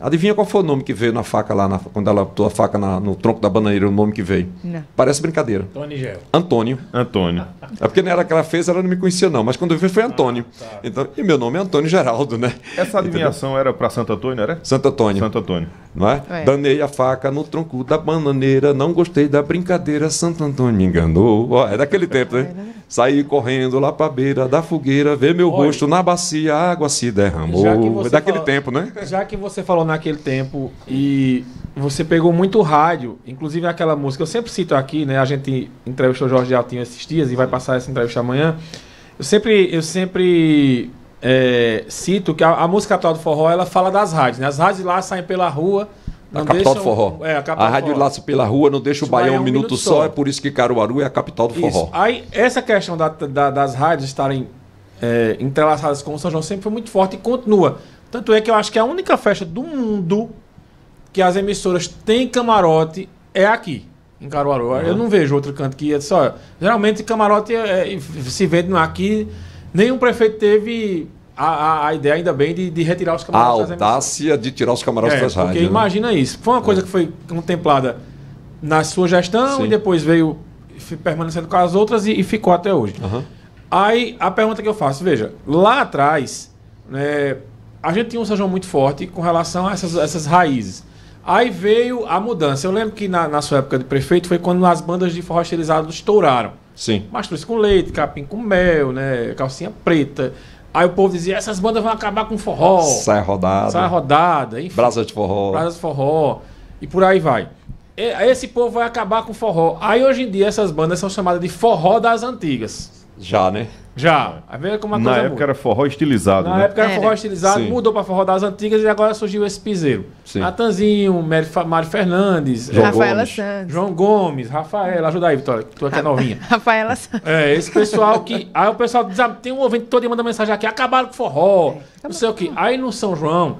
Adivinha qual foi o nome que veio na faca lá, na, quando ela botou a faca na, no tronco da bananeira, o nome que veio? Não. Parece brincadeira. Antônio Gel. Antônio. Antônio. É porque na era que ela fez, ela não me conhecia, não, mas quando eu vi foi Antônio. Ah, tá. então, e meu nome é Antônio Geraldo, né? Essa adivinhação era para Santo Antônio, era? Santo Antônio. Santo Antônio. Não é? é? Danei a faca no tronco da bananeira, não gostei da brincadeira, Santo Antônio me enganou. Ó, é daquele tempo, né? Saí correndo lá pra beira da fogueira, ver meu Oi. rosto na bacia, a água se derramou. É daquele falou, tempo, né? Já que você falou naquele tempo e você pegou muito rádio, inclusive aquela música, eu sempre cito aqui, né? A gente entrevistou o Jorge Altinho esses dias e vai passar essa entrevista amanhã. Eu sempre, eu sempre é, cito que a, a, música Capital do Forró ela fala das rádios, né? As rádios lá saem pela rua. a capital deixam, do forró. É, a, a rádio laça pela rua, não deixa o, o Baião é um minuto, minuto só, só, é por isso que Caruaru é a capital do isso. forró. Aí, essa questão da, da, das rádios estarem é, entrelaçadas com o São João sempre foi muito forte e continua. Tanto é que eu acho que a única festa do mundo que as emissoras têm camarote é aqui, em Caruaru. Uhum. Eu não vejo outro canto que é só. Geralmente camarote é, é, se vende é aqui. Nenhum prefeito teve a, a, a, ideia, ainda bem, de, de retirar os camarotes. A audácia de tirar os camarotes é, das rádios. Porque né? imagina isso. Foi uma coisa é. que foi contemplada na sua gestão Sim. e depois veio permanecendo com as outras e, e ficou até hoje. Uhum. Aí a pergunta que eu faço, veja, lá atrás, né, a gente tinha um São João muito forte com relação a essas, essas raízes. Aí veio a mudança. Eu lembro que na, na sua época de prefeito foi quando as bandas de forró estilizado estouraram. Sim. Mastruz com leite, capim com mel, né? Calcinha preta. Aí o povo dizia, essas bandas vão acabar com forró. Sai rodada. Sai rodada, enfim. Brasas de forró. Brasas de forró. E por aí vai. E, esse povo vai acabar com forró. Aí hoje em dia essas bandas são chamadas de forró das antigas. Já, né? Já. A ver como a Na época muda. era forró estilizado, Na né? época era, era. É, forró né? estilizado, Sim. mudou para forró das antigas e agora surgiu esse piseiro. Natanzinho, Mário Fernandes, João eh, Rafaela Gomes, Santos. João Gomes, Rafaela, ajuda aí, Vitória, que tu aqui é novinha. Rafaela Santos. É, esse pessoal que... Aí o pessoal diz, ah, tem um ouvinte todo dia manda mensagem aqui, acabaram com forró, é, não sei o quê. Aí no São João,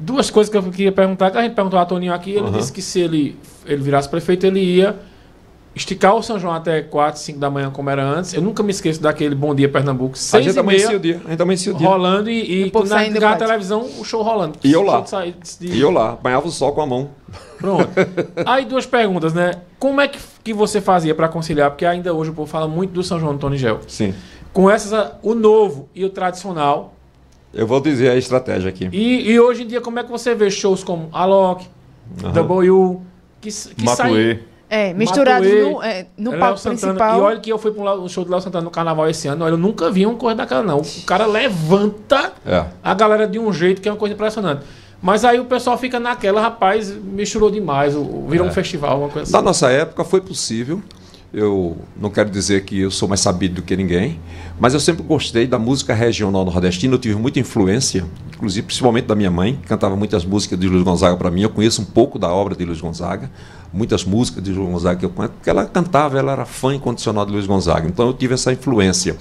duas coisas que eu queria perguntar, que a gente perguntou a Toninho aqui, ele disse que se ele, ele virasse prefeito, ele ia esticar o São João até 4, 5 da manhã, como era antes. Eu nunca me esqueço daquele Bom Dia Pernambuco. Seis a gente amanhecia o dia. A gente o dia. Rolando e, e televisão, o show rolando. E eu lá. De... E eu lá. Banhava o sol com a mão. Pronto. Aí duas perguntas, né? Como é que, que você fazia para conciliar? Porque ainda hoje o povo fala muito do São João Antônio Gel. Sim. Com essas, o novo e o tradicional. Eu vou dizer a estratégia aqui. E, e hoje em dia, como é que você vê shows como Alok, uhum. W, que, que saem é, misturado Matuê, no, é, no palco principal. E olha que eu fui pro um show do Léo Santana no carnaval esse ano. Olha, eu nunca vi uma coisa daquela, não. O cara levanta é. a galera de um jeito que é uma coisa impressionante. Mas aí o pessoal fica naquela, rapaz, misturou demais, virou é. um festival, uma coisa assim. Na nossa época foi possível eu não quero dizer que eu sou mais sabido do que ninguém, mas eu sempre gostei da música regional nordestina. Eu tive muita influência, inclusive principalmente da minha mãe, que cantava muitas músicas de Luiz Gonzaga para mim. Eu conheço um pouco da obra de Luiz Gonzaga, muitas músicas de Luiz Gonzaga que eu conheço, porque ela cantava, ela era fã incondicional de Luiz Gonzaga. Então eu tive essa influência.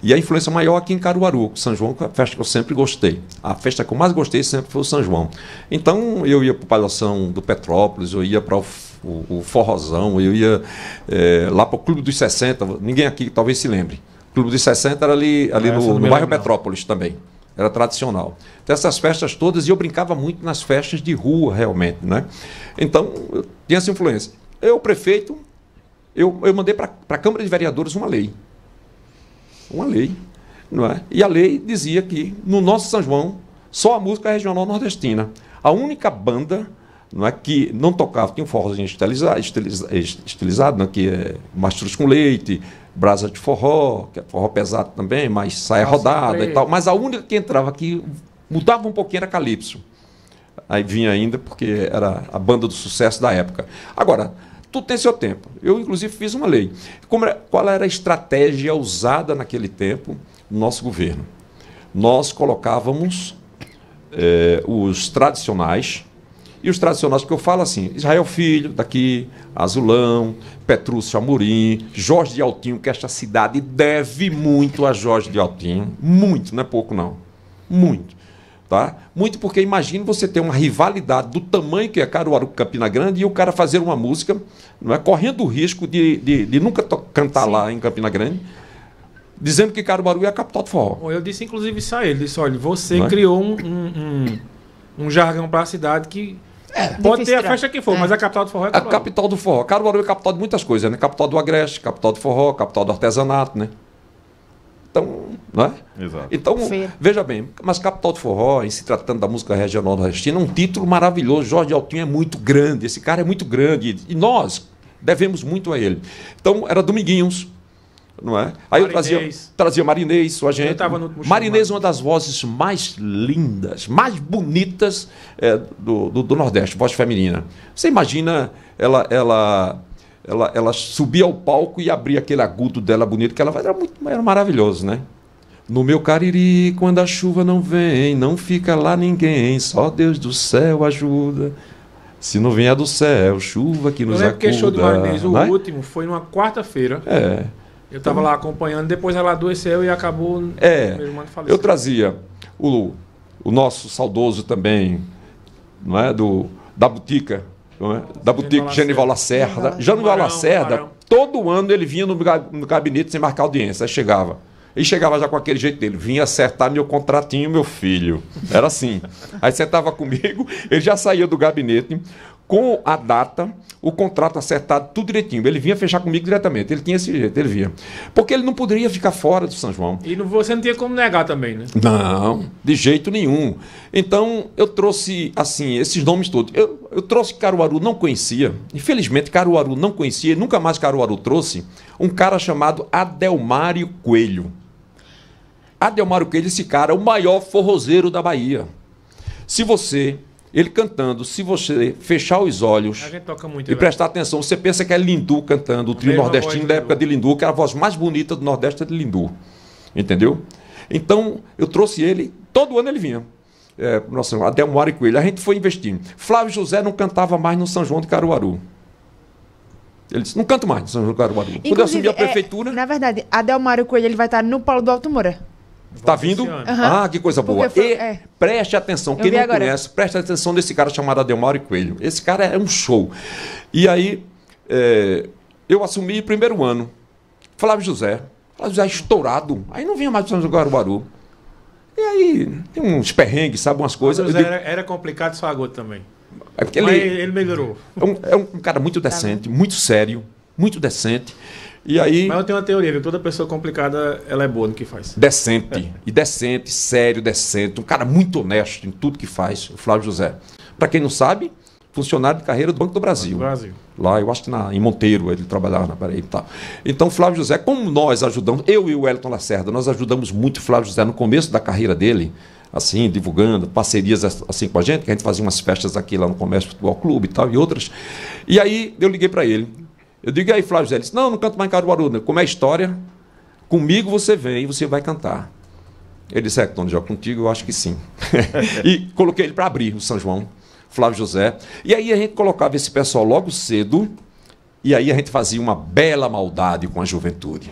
E a influência maior aqui em Caruaru, São João, que é a festa que eu sempre gostei. A festa que eu mais gostei sempre foi o São João. Então eu ia para o Palhação do Petrópolis, eu ia para o o, o forrozão, eu ia é, lá para o Clube dos 60, ninguém aqui talvez se lembre. O Clube dos 60 era ali, ali no, no bairro Petrópolis também era tradicional. Então, essas festas todas, e eu brincava muito nas festas de rua, realmente, né? Então, eu tinha essa influência. Eu, prefeito, eu, eu mandei para a Câmara de Vereadores uma lei. Uma lei, não é? E a lei dizia que, no nosso São João, só a música regional nordestina. A única banda não é que não tocava, tinha um forrozinho estilizado, estilizado, estilizado não é que é mastros com leite, brasa de forró, que é forró pesado também, mas saia Nossa, rodada e tal. Mas a única que entrava que mudava um pouquinho era Calypso. Aí vinha ainda porque era a banda do sucesso da época. Agora, tudo tem seu tempo. Eu, inclusive, fiz uma lei. Era, qual era a estratégia usada naquele tempo no nosso governo? Nós colocávamos é, os tradicionais, e os tradicionais que eu falo assim, Israel Filho, daqui, Azulão, Petrúcio Amorim, Jorge de Altinho, que esta cidade deve muito a Jorge de Altinho. Muito, não é pouco não. Muito. Tá? Muito porque imagine você ter uma rivalidade do tamanho que é Caruaru Campina Grande e o cara fazer uma música, não é correndo o risco de, de, de nunca cantar Sim. lá em Campina Grande, dizendo que Caruaru é a capital do forró. Eu disse inclusive isso a ele, disse, olha, você é? criou um, um, um, um jargão para a cidade que é, Pode ter a festa que for, é. mas a capital do forró é Caruaru. A capital do forró. Caruaru é capital de muitas coisas, né? Capital do agreste, capital do forró, capital do artesanato, né? Então, não é? Exato. Então, Sim. veja bem, mas capital do forró, em se tratando da música regional nordestina, é um título maravilhoso. Jorge Altinho é muito grande, esse cara é muito grande e nós devemos muito a ele. Então, era Dominguinhos, não é? Aí Marinês. eu trazia, trazia Marinês, sua gente. Marinês, é uma das vozes mais lindas, mais bonitas é, do, do, do, Nordeste, voz feminina. Você imagina ela, ela, ela, ela subir ao palco e abrir aquele agudo dela bonito que ela Era, muito, era maravilhoso, né? No meu cariri, quando a chuva não vem, não fica lá ninguém, só Deus do céu ajuda. Se não vier do céu, chuva que nos acuda. Eu lembro acuda, que show do Marinês, o né? último, foi numa quarta-feira. É. Eu estava lá acompanhando, depois ela adoeceu e acabou. É. Eu trazia o, o nosso saudoso também, não é? Do, da botica, é? da boutique Genival Lacerda. Genival Lacerda, todo ano ele vinha no, no gabinete sem marcar audiência. Aí chegava. E chegava já com aquele jeito dele, vinha acertar meu contratinho, meu filho. Era assim. Aí sentava comigo, ele já saía do gabinete com a data, o contrato acertado, tudo direitinho. Ele vinha fechar comigo diretamente. Ele tinha esse jeito, ele vinha. Porque ele não poderia ficar fora do São João. E você não tinha como negar também, né? Não, de jeito nenhum. Então, eu trouxe, assim, esses nomes todos. Eu, eu trouxe Caruaru, não conhecia. Infelizmente, Caruaru não conhecia, nunca mais Caruaru trouxe, um cara chamado Adelmário Coelho. Adelmário Coelho, esse cara, é o maior forrozeiro da Bahia. Se você ele cantando, se você fechar os olhos muito, e né? prestar atenção, você pensa que é Lindu cantando, o trio nordestino da época de Lindu, que era a voz mais bonita do Nordeste é de Lindu. Entendeu? Então, eu trouxe ele, todo ano ele vinha. É, nossa, Adelmar e Coelho. A gente foi investindo. Flávio José não cantava mais no São João de Caruaru. Ele disse, não canto mais no São João de Caruaru. Inclusive, Quando eu assumi a é, prefeitura. É, na verdade, Adelmário Coelho ele vai estar no Paulo do Alto Moura. Tá vindo? Uhum. Ah, que coisa boa. Foi... E é. preste atenção, quem não agora. conhece, preste atenção nesse cara chamado Adelmauro Coelho. Esse cara é um show. E aí, é, eu assumi primeiro ano. Flávio José. Flávio José é estourado. Aí não vinha mais para o Guarubaru. E aí, tem uns perrengues, sabe, umas coisas. Digo... Era, era complicado sua fagoto também. É ele, Mas ele melhorou. É um, é um cara muito tá decente, muito sério, muito decente. E aí... Mas eu tenho uma teoria que toda pessoa complicada ela é boa no que faz. Decente. É. E decente, sério, decente. Um cara muito honesto em tudo que faz, o Flávio José. Para quem não sabe, funcionário de carreira do Banco do Brasil. Banco do Brasil. Lá, eu acho que na, em Monteiro ele trabalhava na parede e tal. Tá. Então, Flávio José, como nós ajudamos, eu e o Elton Lacerda, nós ajudamos muito o Flávio José no começo da carreira dele, assim, divulgando, parcerias assim com a gente, que a gente fazia umas festas aqui lá no Comércio Futebol Clube e tal, e outras. E aí eu liguei para ele eu digo, e aí, Flávio José? Ele disse, não, não canto mais em Caruaru. Não. Como é história, comigo você vem e você vai cantar. Ele disse, é, Tony Jó, contigo eu acho que sim. e coloquei ele para abrir o São João, Flávio José. E aí a gente colocava esse pessoal logo cedo, e aí a gente fazia uma bela maldade com a juventude.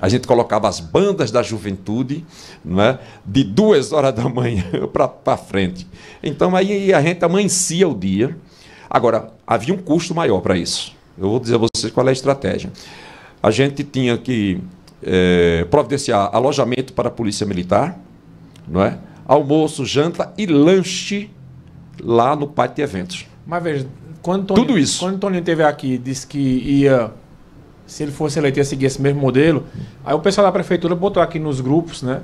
A gente colocava as bandas da juventude não é? de duas horas da manhã para frente. Então aí a gente amanhecia o dia. Agora, havia um custo maior para isso. Eu vou dizer a vocês qual é a estratégia. A gente tinha que é, providenciar alojamento para a Polícia Militar, não é? almoço, janta e lanche lá no pátio de eventos. Mas veja, quando Toninho, Tudo isso. Quando Toninho esteve aqui, disse que ia, se ele fosse eleito, ia seguir esse mesmo modelo. Aí o pessoal da prefeitura botou aqui nos grupos, né?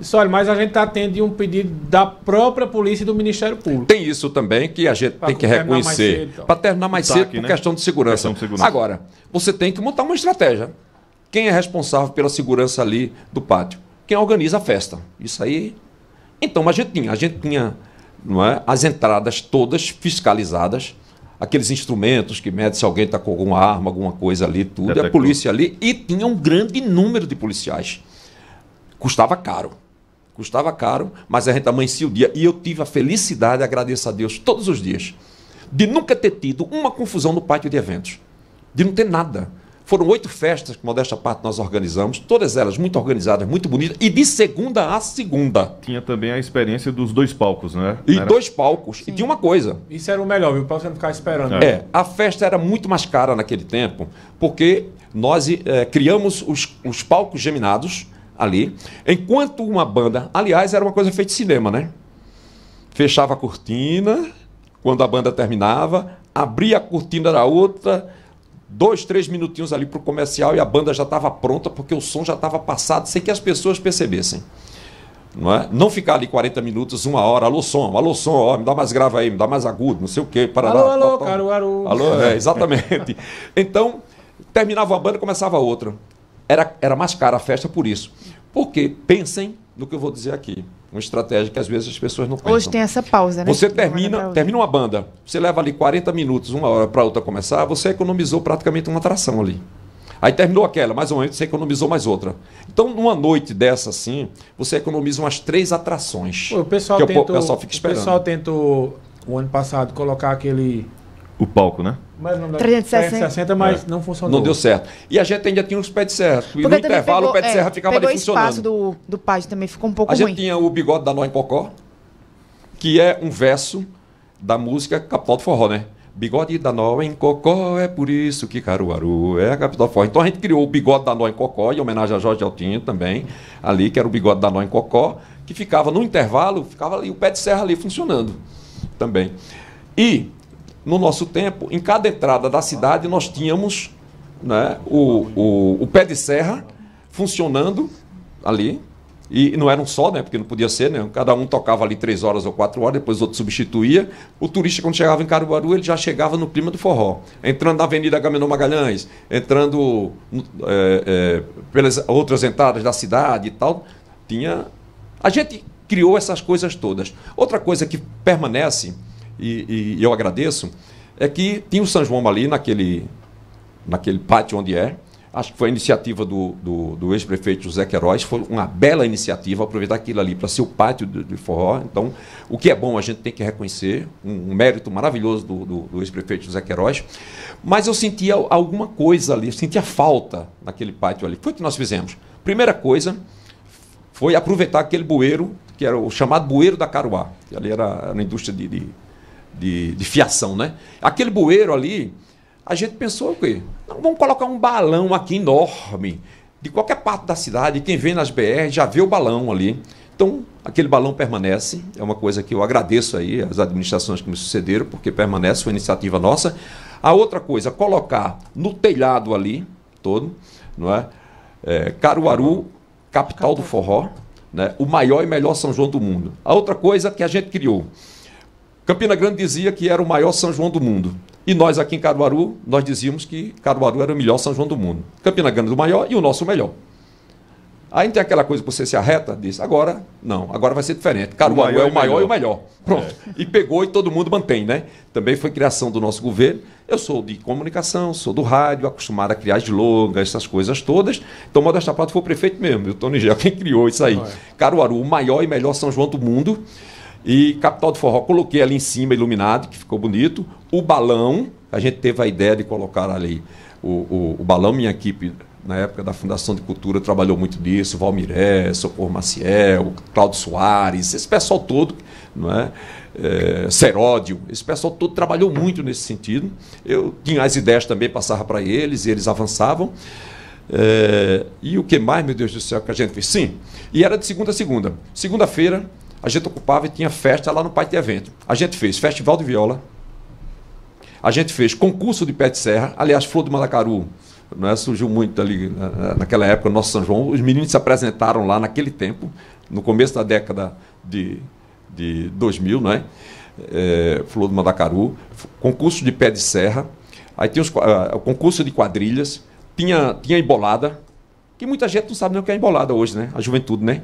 Disse, olha, mas a gente está atendendo um pedido da própria polícia e do Ministério Público. Tem isso também que a gente pra tem que reconhecer. Para terminar mais cedo, por questão, de segurança. Agora, você tem que montar uma estratégia. Quem é responsável pela segurança ali do pátio? Quem organiza a festa? Isso aí. Então, a gente tinha, a gente tinha não é, as entradas todas fiscalizadas, aqueles instrumentos que medem se alguém está com alguma arma, alguma coisa ali, tudo. e A polícia ali. E tinha um grande número de policiais. Custava caro. Custava caro, mas a gente amanhecia o dia. E eu tive a felicidade, agradeço a Deus, todos os dias, de nunca ter tido uma confusão no pátio de eventos. De não ter nada. Foram oito festas que, modesta parte, nós organizamos, todas elas muito organizadas, muito bonitas, e de segunda a segunda. Tinha também a experiência dos dois palcos, né? E era... dois palcos. Sim. E tinha uma coisa. Isso era o melhor, viu? Para você não ficar esperando. É. é. a festa era muito mais cara naquele tempo, porque nós é, criamos os, os palcos geminados, ali. Enquanto uma banda, aliás, era uma coisa feita de cinema, né? Fechava a cortina, quando a banda terminava, abria a cortina da outra, dois, três minutinhos ali para o comercial e a banda já estava pronta, porque o som já estava passado, sem que as pessoas percebessem. Não, é? não ficar ali 40 minutos, uma hora, alô som, alô som, ó, me dá mais grave aí, me dá mais agudo, não sei o quê. Parará, alô, alô, caruaru. Alô, é, exatamente. então, terminava uma banda e começava outra. Era, era mais cara a festa por isso. Porque pensem no que eu vou dizer aqui. Uma estratégia que às vezes as pessoas não conhecem. Hoje tem essa pausa, né? Você termina, termina uma banda, você leva ali 40 minutos, uma hora para outra começar, você economizou praticamente uma atração ali. Aí terminou aquela, mais ou menos, você economizou mais outra. Então, numa noite dessa assim, você economiza umas três atrações. o pessoal que tentou, o pessoal fica esperando. O pessoal tentou, o ano passado, colocar aquele. O palco, né? Mas não dá 360, 360 tá mas é. não funcionou. Não deu certo. E a gente ainda tinha os pés de serra. E no intervalo pegou, o pé de serra é, ficava pegou ali funcionando. O espaço do, do Paz também ficou um pouco a ruim. A gente tinha o bigode da em Pocó, que é um verso da música Capital do Forró, né? Bigode da Nó em Cocó, é por isso que Caruaru é a capital forró. Então a gente criou o Bigode da Nó em Cocó, em homenagem a Jorge Altinho também, ali, que era o Bigode da Nó em Cocó, que ficava no intervalo, ficava ali o pé de serra ali funcionando também. E no nosso tempo, em cada entrada da cidade, nós tínhamos né, o, o, o pé de serra funcionando ali. E não era um só, né? Porque não podia ser, né? Cada um tocava ali três horas ou quatro horas, depois o outro substituía. O turista, quando chegava em Caruaru, ele já chegava no clima do forró. Entrando na Avenida Gamenon Magalhães, entrando é, é, pelas outras entradas da cidade e tal. Tinha. A gente criou essas coisas todas. Outra coisa que permanece e, e eu agradeço, é que tinha o São João ali naquele, naquele pátio onde é. Acho que foi a iniciativa do, do, do ex-prefeito José Queiroz, foi uma bela iniciativa, aproveitar aquilo ali para ser o pátio de, de, forró. Então, o que é bom a gente tem que reconhecer, um, um mérito maravilhoso do, do, do ex-prefeito José Queiroz. Mas eu sentia alguma coisa ali, eu sentia falta naquele pátio ali. Foi o que nós fizemos. Primeira coisa foi aproveitar aquele bueiro, que era o chamado bueiro da Caruá, que ali era, na indústria de, de de, de fiação, né? Aquele bueiro ali, a gente pensou o quê? Não, vamos colocar um balão aqui enorme. De qualquer parte da cidade, quem vem nas BR já vê o balão ali. Então, aquele balão permanece, é uma coisa que eu agradeço aí às administrações que me sucederam, porque permanece, foi iniciativa nossa. A outra coisa, colocar no telhado ali, todo, não é? é Caruaru, capital do forró, né? o maior e melhor São João do mundo. A outra coisa que a gente criou, Campina Grande dizia que era o maior São João do mundo. E nós aqui em Caruaru, nós dizíamos que Caruaru era o melhor São João do mundo. Campina Grande o maior e o nosso o melhor. Aí tem aquela coisa que você se arreta, diz, agora não, agora vai ser diferente. Caruaru o é o maior e o melhor. Pronto. É. E pegou e todo mundo mantém, né? Também foi criação do nosso governo. Eu sou de comunicação, sou do rádio, acostumado a criar longas essas coisas todas. Então, Modesta Prata foi o prefeito mesmo, o Tony Gel, quem criou isso aí. É. Caruaru, o maior e melhor São João do mundo. E Capital do Forró, coloquei ali em cima, iluminado, que ficou bonito. O balão, a gente teve a ideia de colocar ali o, o, o balão, minha equipe na época da Fundação de Cultura trabalhou muito disso, Valmiré, Socorro Maciel, Cláudio Soares, esse pessoal todo, não é? é Seródio, esse pessoal todo trabalhou muito nesse sentido. Eu tinha as ideias também, passava para eles e eles avançavam. É, e o que mais, meu Deus do céu, que a gente fez? Sim, e era de segunda a segunda. Segunda-feira, a gente ocupava e tinha festa lá no Pai de Evento. A gente fez festival de viola, a gente fez concurso de pé de serra, aliás, Flor do Malacaru. Né, surgiu muito ali naquela época, no nosso São João. Os meninos se apresentaram lá naquele tempo, no começo da década de, de 2000, né? É, Flor do Mandacaru, concurso de pé de serra, aí tinha os, uh, o concurso de quadrilhas, tinha, tinha embolada, que muita gente não sabe nem o que é embolada hoje, né? A juventude, né?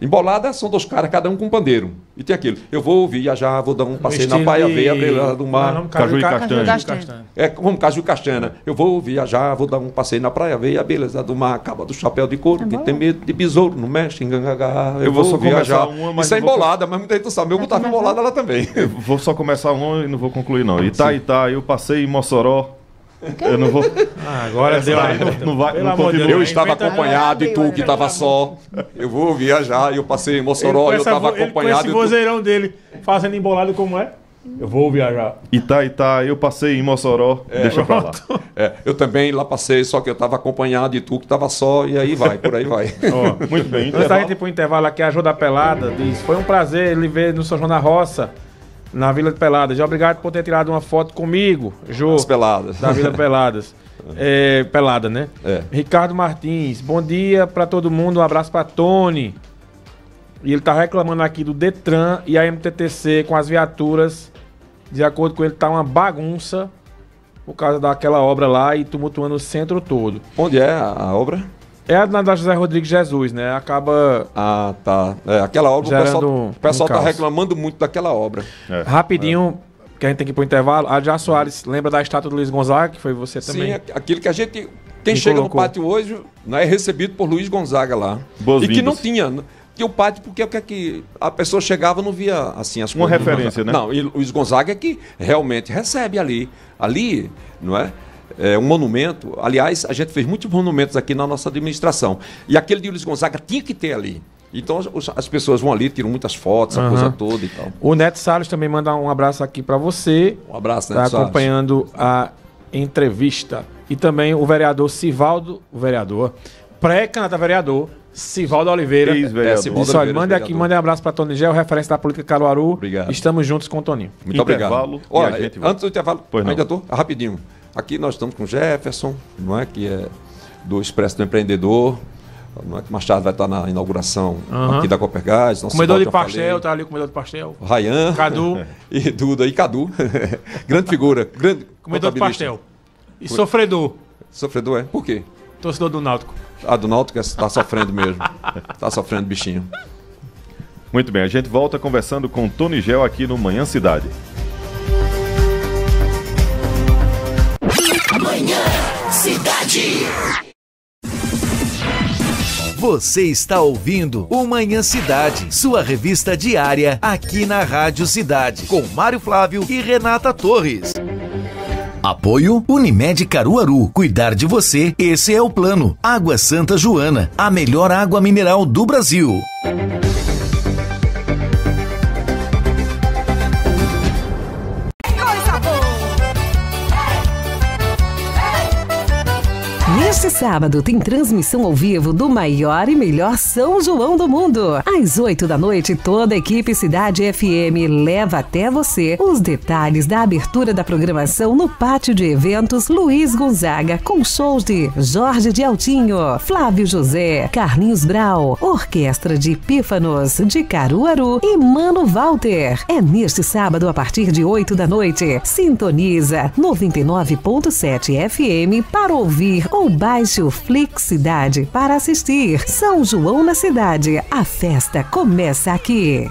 Embolada são dois caras, cada um com pandeiro. E tem aquilo. Eu vou viajar, vou dar um passeio na praia, ver a beirada do mar. Não, não, caju, caju, e castanha. É como caju e castanha. Eu vou viajar, vou dar um passeio na praia, ver a beleza do mar. Acaba do chapéu de couro, é que tem medo de besouro, não mexe, engangagá. Eu, eu vou, vou viajar. Uma, Isso é embolada, mas muita gente sabe. Eu botava embolada lá também. Eu vou só começar um e não vou concluir, não. Itá, Sim. Itá, eu passei em Mossoró eu não vou. Ah, agora deu aí. Não, não vai, não Deus, eu estava acompanhado e tu que estava só. Eu vou viajar e eu passei em Mossoró e eu estava acompanhado. Ele, esse vozeirão tu... dele fazendo embolado como é? Eu vou viajar. e tá. tá eu passei em Mossoró, é, deixa pra lá. É, eu também lá passei, só que eu tava acompanhado e tu que tava só, e aí vai, por aí vai. Oh, muito bem. Então, da gente pro intervalo aqui, a Jô da Pelada diz, foi um prazer ele ver no São João da Roça. Na Vila de Peladas. Obrigado por ter tirado uma foto comigo, Jô. Das Peladas. Da Vila Peladas. É, pelada, né? É. Ricardo Martins, bom dia para todo mundo, um abraço para Tony. E ele tá reclamando aqui do Detran e a MTTC com as viaturas. De acordo com ele, tá uma bagunça por causa daquela obra lá e tumultuando o centro todo. Onde é a obra? É a da José Rodrigues Jesus, né? Acaba. Ah, tá. É, aquela obra, o pessoal, o pessoal um tá reclamando muito daquela obra. É. Rapidinho, é. que a gente tem que ir pro intervalo. A Já Soares, lembra da estátua do Luiz Gonzaga, que foi você também? Sim, aquilo que a gente. Quem chega colocou. no pátio hoje né, é recebido por Luiz Gonzaga lá. Boas e que não tinha. Tinha né, o pátio, porque o que é que a pessoa chegava não via assim as Uma coisas. Uma referência, né? Não, e Luiz Gonzaga é que realmente recebe ali. Ali, não é? é, um monumento. Aliás, a gente fez muitos monumentos aqui na nossa administração. E aquele de Luiz Gonzaga tinha que ter ali. Então os, as pessoas vão ali, tiram muitas fotos, uhum. a coisa toda e tal. O Neto Salles também manda um abraço aqui para você. Um abraço, Neto tá Salles. acompanhando a entrevista. E também o vereador Sivaldo, o vereador, pré-candidato vereador, Sivaldo Oliveira. Ex-vereador. É, Oliveira, manda aqui, manda um abraço para Tony Gel, referência da política Caruaru. Obrigado. Estamos juntos com o Toninho. Muito intervalo, obrigado. Olha, antes do intervalo, ainda tô rapidinho. Aqui nós estamos com Jefferson, não é? que é do Expresso do Empreendedor. Não é que Machado vai estar na inauguração uhum. aqui da Copper Gás. Tá comedor de pastel, tá ali o comedor de pastel. Rayan. Cadu. e Duda. E Cadu. grande figura. Grande comedor de pastel. E sofredor. Sofredor é? Por quê? Torcedor do Náutico. Ah, do Náutico está é, sofrendo mesmo. Está sofrendo, bichinho. Muito bem, a gente volta conversando com Tony Gel aqui no Manhã Cidade. Cidade. Você está ouvindo o Manhã Cidade, sua revista diária aqui na Rádio Cidade, com Mário Flávio e Renata Torres. Apoio Unimed Caruaru. Cuidar de você, esse é o plano. Água Santa Joana, a melhor água mineral do Brasil. sábado tem transmissão ao vivo do maior e melhor São João do mundo. Às 8 da noite, toda a equipe Cidade FM leva até você os detalhes da abertura da programação no pátio de eventos Luiz Gonzaga, com shows de Jorge de Altinho, Flávio José, Carlinhos Brau, Orquestra de Pífanos de Caruaru e Mano Walter. É neste sábado, a partir de 8 da noite. Sintoniza 99.7 FM para ouvir ou bailar o Flexidade para assistir. São João na cidade. A festa começa aqui.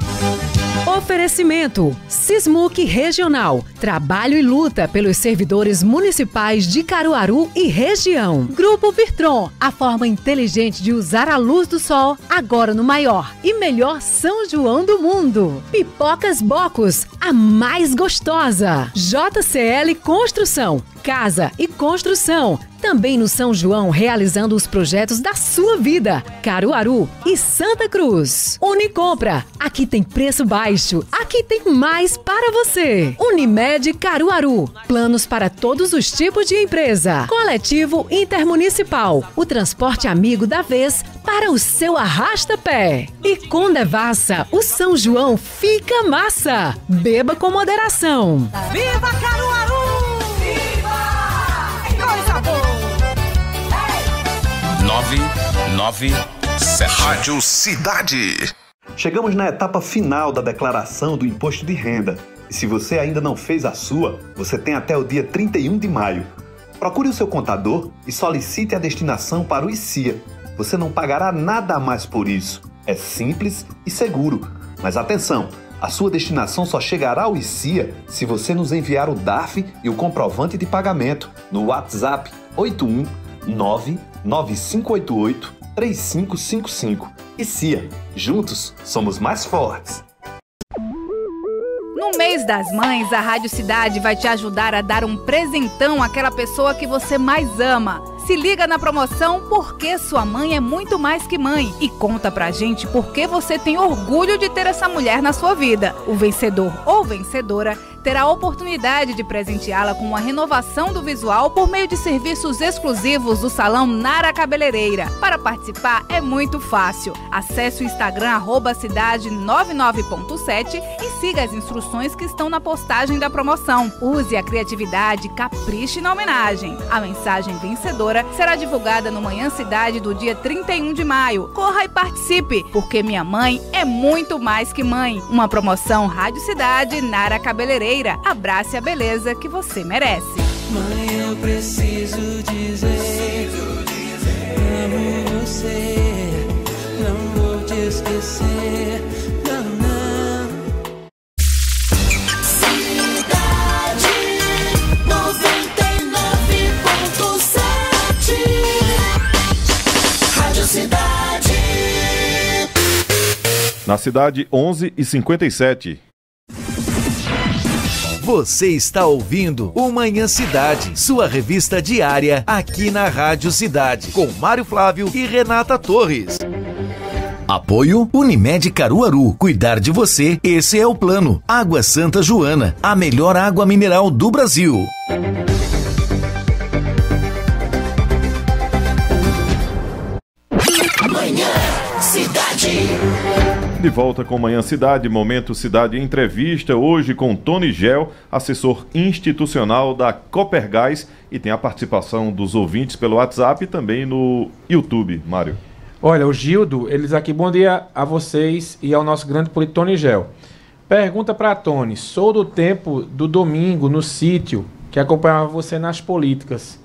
Oferecimento: Sismuc Regional. Trabalho e luta pelos servidores municipais de Caruaru e região. Grupo Virtron. A forma inteligente de usar a luz do sol agora no maior e melhor São João do mundo. Pipocas Bocos. A mais gostosa. JCL Construção. Casa e construção. Também no São João, realizando os projetos da sua vida. Caruaru e Santa Cruz. Unicompra. Aqui tem preço baixo Aqui tem mais para você. Unimed Caruaru. Planos para todos os tipos de empresa. Coletivo Intermunicipal. O transporte amigo da vez para o seu arrasta-pé. E com Devassa, é o São João fica massa. Beba com moderação. Viva Caruaru! Viva! Coisa boa! Rádio Cidade. Chegamos na etapa final da declaração do imposto de renda. E se você ainda não fez a sua, você tem até o dia 31 de maio. Procure o seu contador e solicite a destinação para o ICIA. Você não pagará nada a mais por isso. É simples e seguro. Mas atenção, a sua destinação só chegará ao ICIA se você nos enviar o DARF e o comprovante de pagamento no WhatsApp 819 9588 3555 e CIA. Juntos somos mais fortes. No mês das mães, a Rádio Cidade vai te ajudar a dar um presentão àquela pessoa que você mais ama. Se liga na promoção Porque Sua Mãe é Muito Mais Que Mãe e conta pra gente por que você tem orgulho de ter essa mulher na sua vida. O vencedor ou vencedora terá a oportunidade de presenteá-la com uma renovação do visual por meio de serviços exclusivos do Salão Nara Cabeleireira. Para participar é muito fácil. Acesse o Instagram cidade99.7 e siga as instruções que estão na postagem da promoção. Use a criatividade, capriche na homenagem. A mensagem vencedora será divulgada no Manhã Cidade do dia 31 de maio. Corra e participe, porque minha mãe é muito mais que mãe. Uma promoção Rádio Cidade Nara Cabeleireira abrace a beleza que você merece. Mãe, eu preciso dizer, preciso dizer. amo você, não vou te esquecer. Não, não. Cidade Rádio Cidade. Na cidade, 11 e 57. Você está ouvindo o Manhã Cidade, sua revista diária aqui na Rádio Cidade, com Mário Flávio e Renata Torres. Apoio Unimed Caruaru. Cuidar de você, esse é o plano. Água Santa Joana, a melhor água mineral do Brasil. de volta com Manhã Cidade, Momento Cidade Entrevista, hoje com Tony Gel, assessor institucional da Copergás, e tem a participação dos ouvintes pelo WhatsApp e também no YouTube, Mário. Olha, o Gildo, eles aqui, bom dia a vocês e ao nosso grande político Tony Gel. Pergunta para Tony, sou do tempo do domingo no sítio que acompanhava você nas políticas.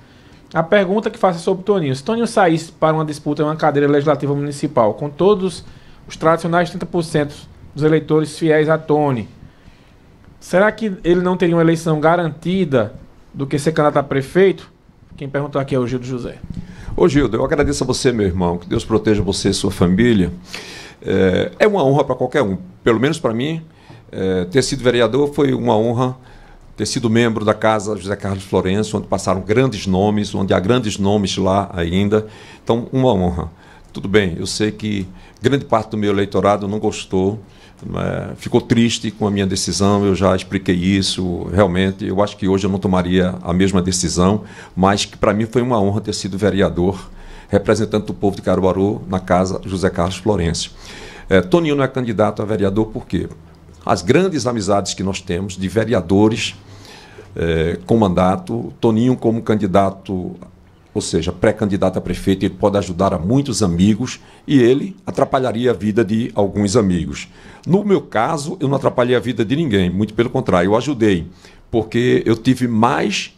A pergunta que faço é sobre Toninho. Se Toninho saísse para uma disputa em uma cadeira legislativa municipal com todos os os tradicionais 30% dos eleitores fiéis a Tony. Será que ele não teria uma eleição garantida do que ser candidato a prefeito? Quem perguntou aqui é o Gildo José. Ô Gildo, eu agradeço a você, meu irmão. Que Deus proteja você e sua família. É, é uma honra para qualquer um, pelo menos para mim. É, ter sido vereador foi uma honra. Ter sido membro da casa José Carlos Florencio, onde passaram grandes nomes, onde há grandes nomes lá ainda. Então, uma honra. Tudo bem, eu sei que grande parte do meu eleitorado não gostou, né? ficou triste com a minha decisão, eu já expliquei isso, realmente, eu acho que hoje eu não tomaria a mesma decisão, mas que para mim foi uma honra ter sido vereador, representante do povo de Caruaru, na casa José Carlos Florencio. É, Toninho não é candidato a vereador por quê? As grandes amizades que nós temos de vereadores é, com mandato, Toninho como candidato ou seja, pré-candidato a prefeito, ele pode ajudar a muitos amigos e ele atrapalharia a vida de alguns amigos. No meu caso, eu não atrapalhei a vida de ninguém, muito pelo contrário, eu ajudei, porque eu tive mais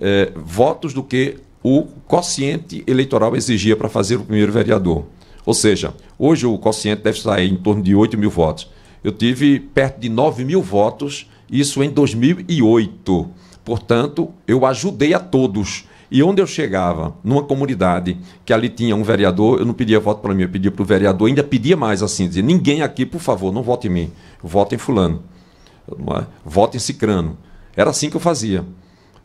eh, votos do que o quociente eleitoral exigia para fazer o primeiro vereador. Ou seja, hoje o quociente deve sair em torno de 8 mil votos. Eu tive perto de 9 mil votos, isso em 2008. Portanto, eu ajudei a todos e onde eu chegava, numa comunidade que ali tinha um vereador, eu não pedia voto para mim, eu pedia para o vereador, ainda pedia mais assim, dizia, ninguém aqui, por favor, não vote em mim, vote em fulano, é? vote em cicrano. Era assim que eu fazia.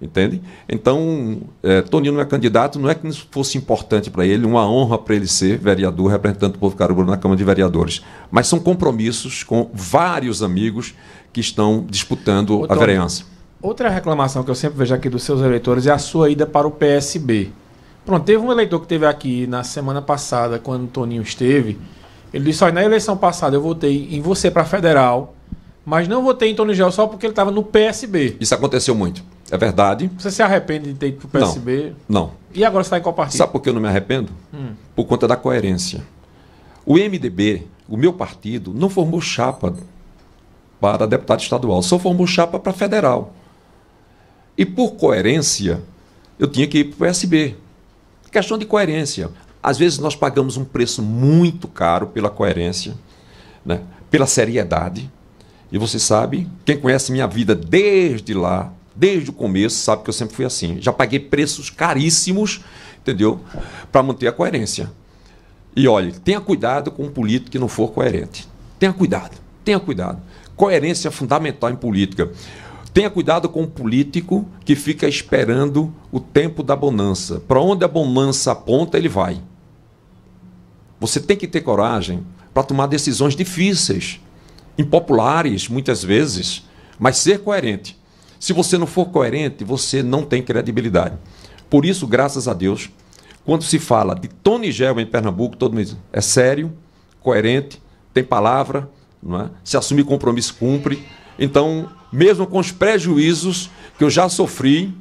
Entende? Então, é, Toninho não é candidato, não é que isso fosse importante para ele, uma honra para ele ser vereador, representante do povo caruru na Câmara de Vereadores. Mas são compromissos com vários amigos que estão disputando Ô, a vereança. Outra reclamação que eu sempre vejo aqui dos seus eleitores é a sua ida para o PSB. Pronto, teve um eleitor que teve aqui na semana passada, quando o Toninho esteve. Ele disse: Olha, na eleição passada eu votei em você para federal, mas não votei em Tony Gel só porque ele estava no PSB. Isso aconteceu muito. É verdade. Você se arrepende de ter ido para o PSB? Não, não. E agora você está em qual partido? Sabe por que eu não me arrependo? Hum. Por conta da coerência. O MDB, o meu partido, não formou chapa para deputado estadual, só formou chapa para federal. E por coerência, eu tinha que ir para o PSB. Questão de coerência. Às vezes nós pagamos um preço muito caro pela coerência, né? pela seriedade. E você sabe, quem conhece minha vida desde lá, desde o começo, sabe que eu sempre fui assim. Já paguei preços caríssimos, entendeu? Para manter a coerência. E olhe, tenha cuidado com um político que não for coerente. Tenha cuidado, tenha cuidado. Coerência é fundamental em política. Tenha cuidado com o político que fica esperando o tempo da bonança. Para onde a bonança aponta, ele vai. Você tem que ter coragem para tomar decisões difíceis, impopulares muitas vezes, mas ser coerente. Se você não for coerente, você não tem credibilidade. Por isso, graças a Deus, quando se fala de Tony Gel em Pernambuco, todo mundo diz, é sério, coerente, tem palavra, não é? se assumir compromisso, cumpre. Então, mesmo com os prejuízos que eu já sofri,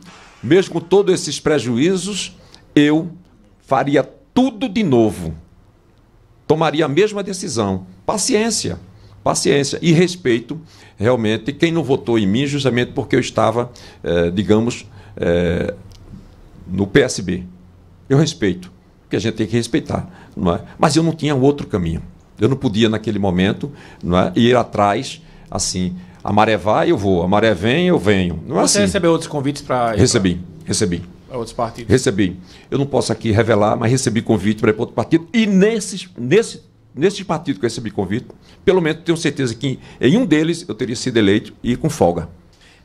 mesmo com todos esses prejuízos, eu faria tudo de novo. Tomaria a mesma decisão. Paciência, paciência e respeito realmente quem não votou em mim, justamente porque eu estava, eh, digamos, eh, no PSB. Eu respeito, porque a gente tem que respeitar. Não é? Mas eu não tinha outro caminho. Eu não podia, naquele momento, não é, ir atrás, assim, a maré vai, eu vou. A maré vem, eu venho. Não é Você assim. recebeu outros convites para. Recebi, recebi. Para outros partidos? Recebi. Eu não posso aqui revelar, mas recebi convite para ir para outro partido. E nesses, nesse, nesses partidos que eu recebi convite, pelo menos tenho certeza que em um deles eu teria sido eleito e com folga.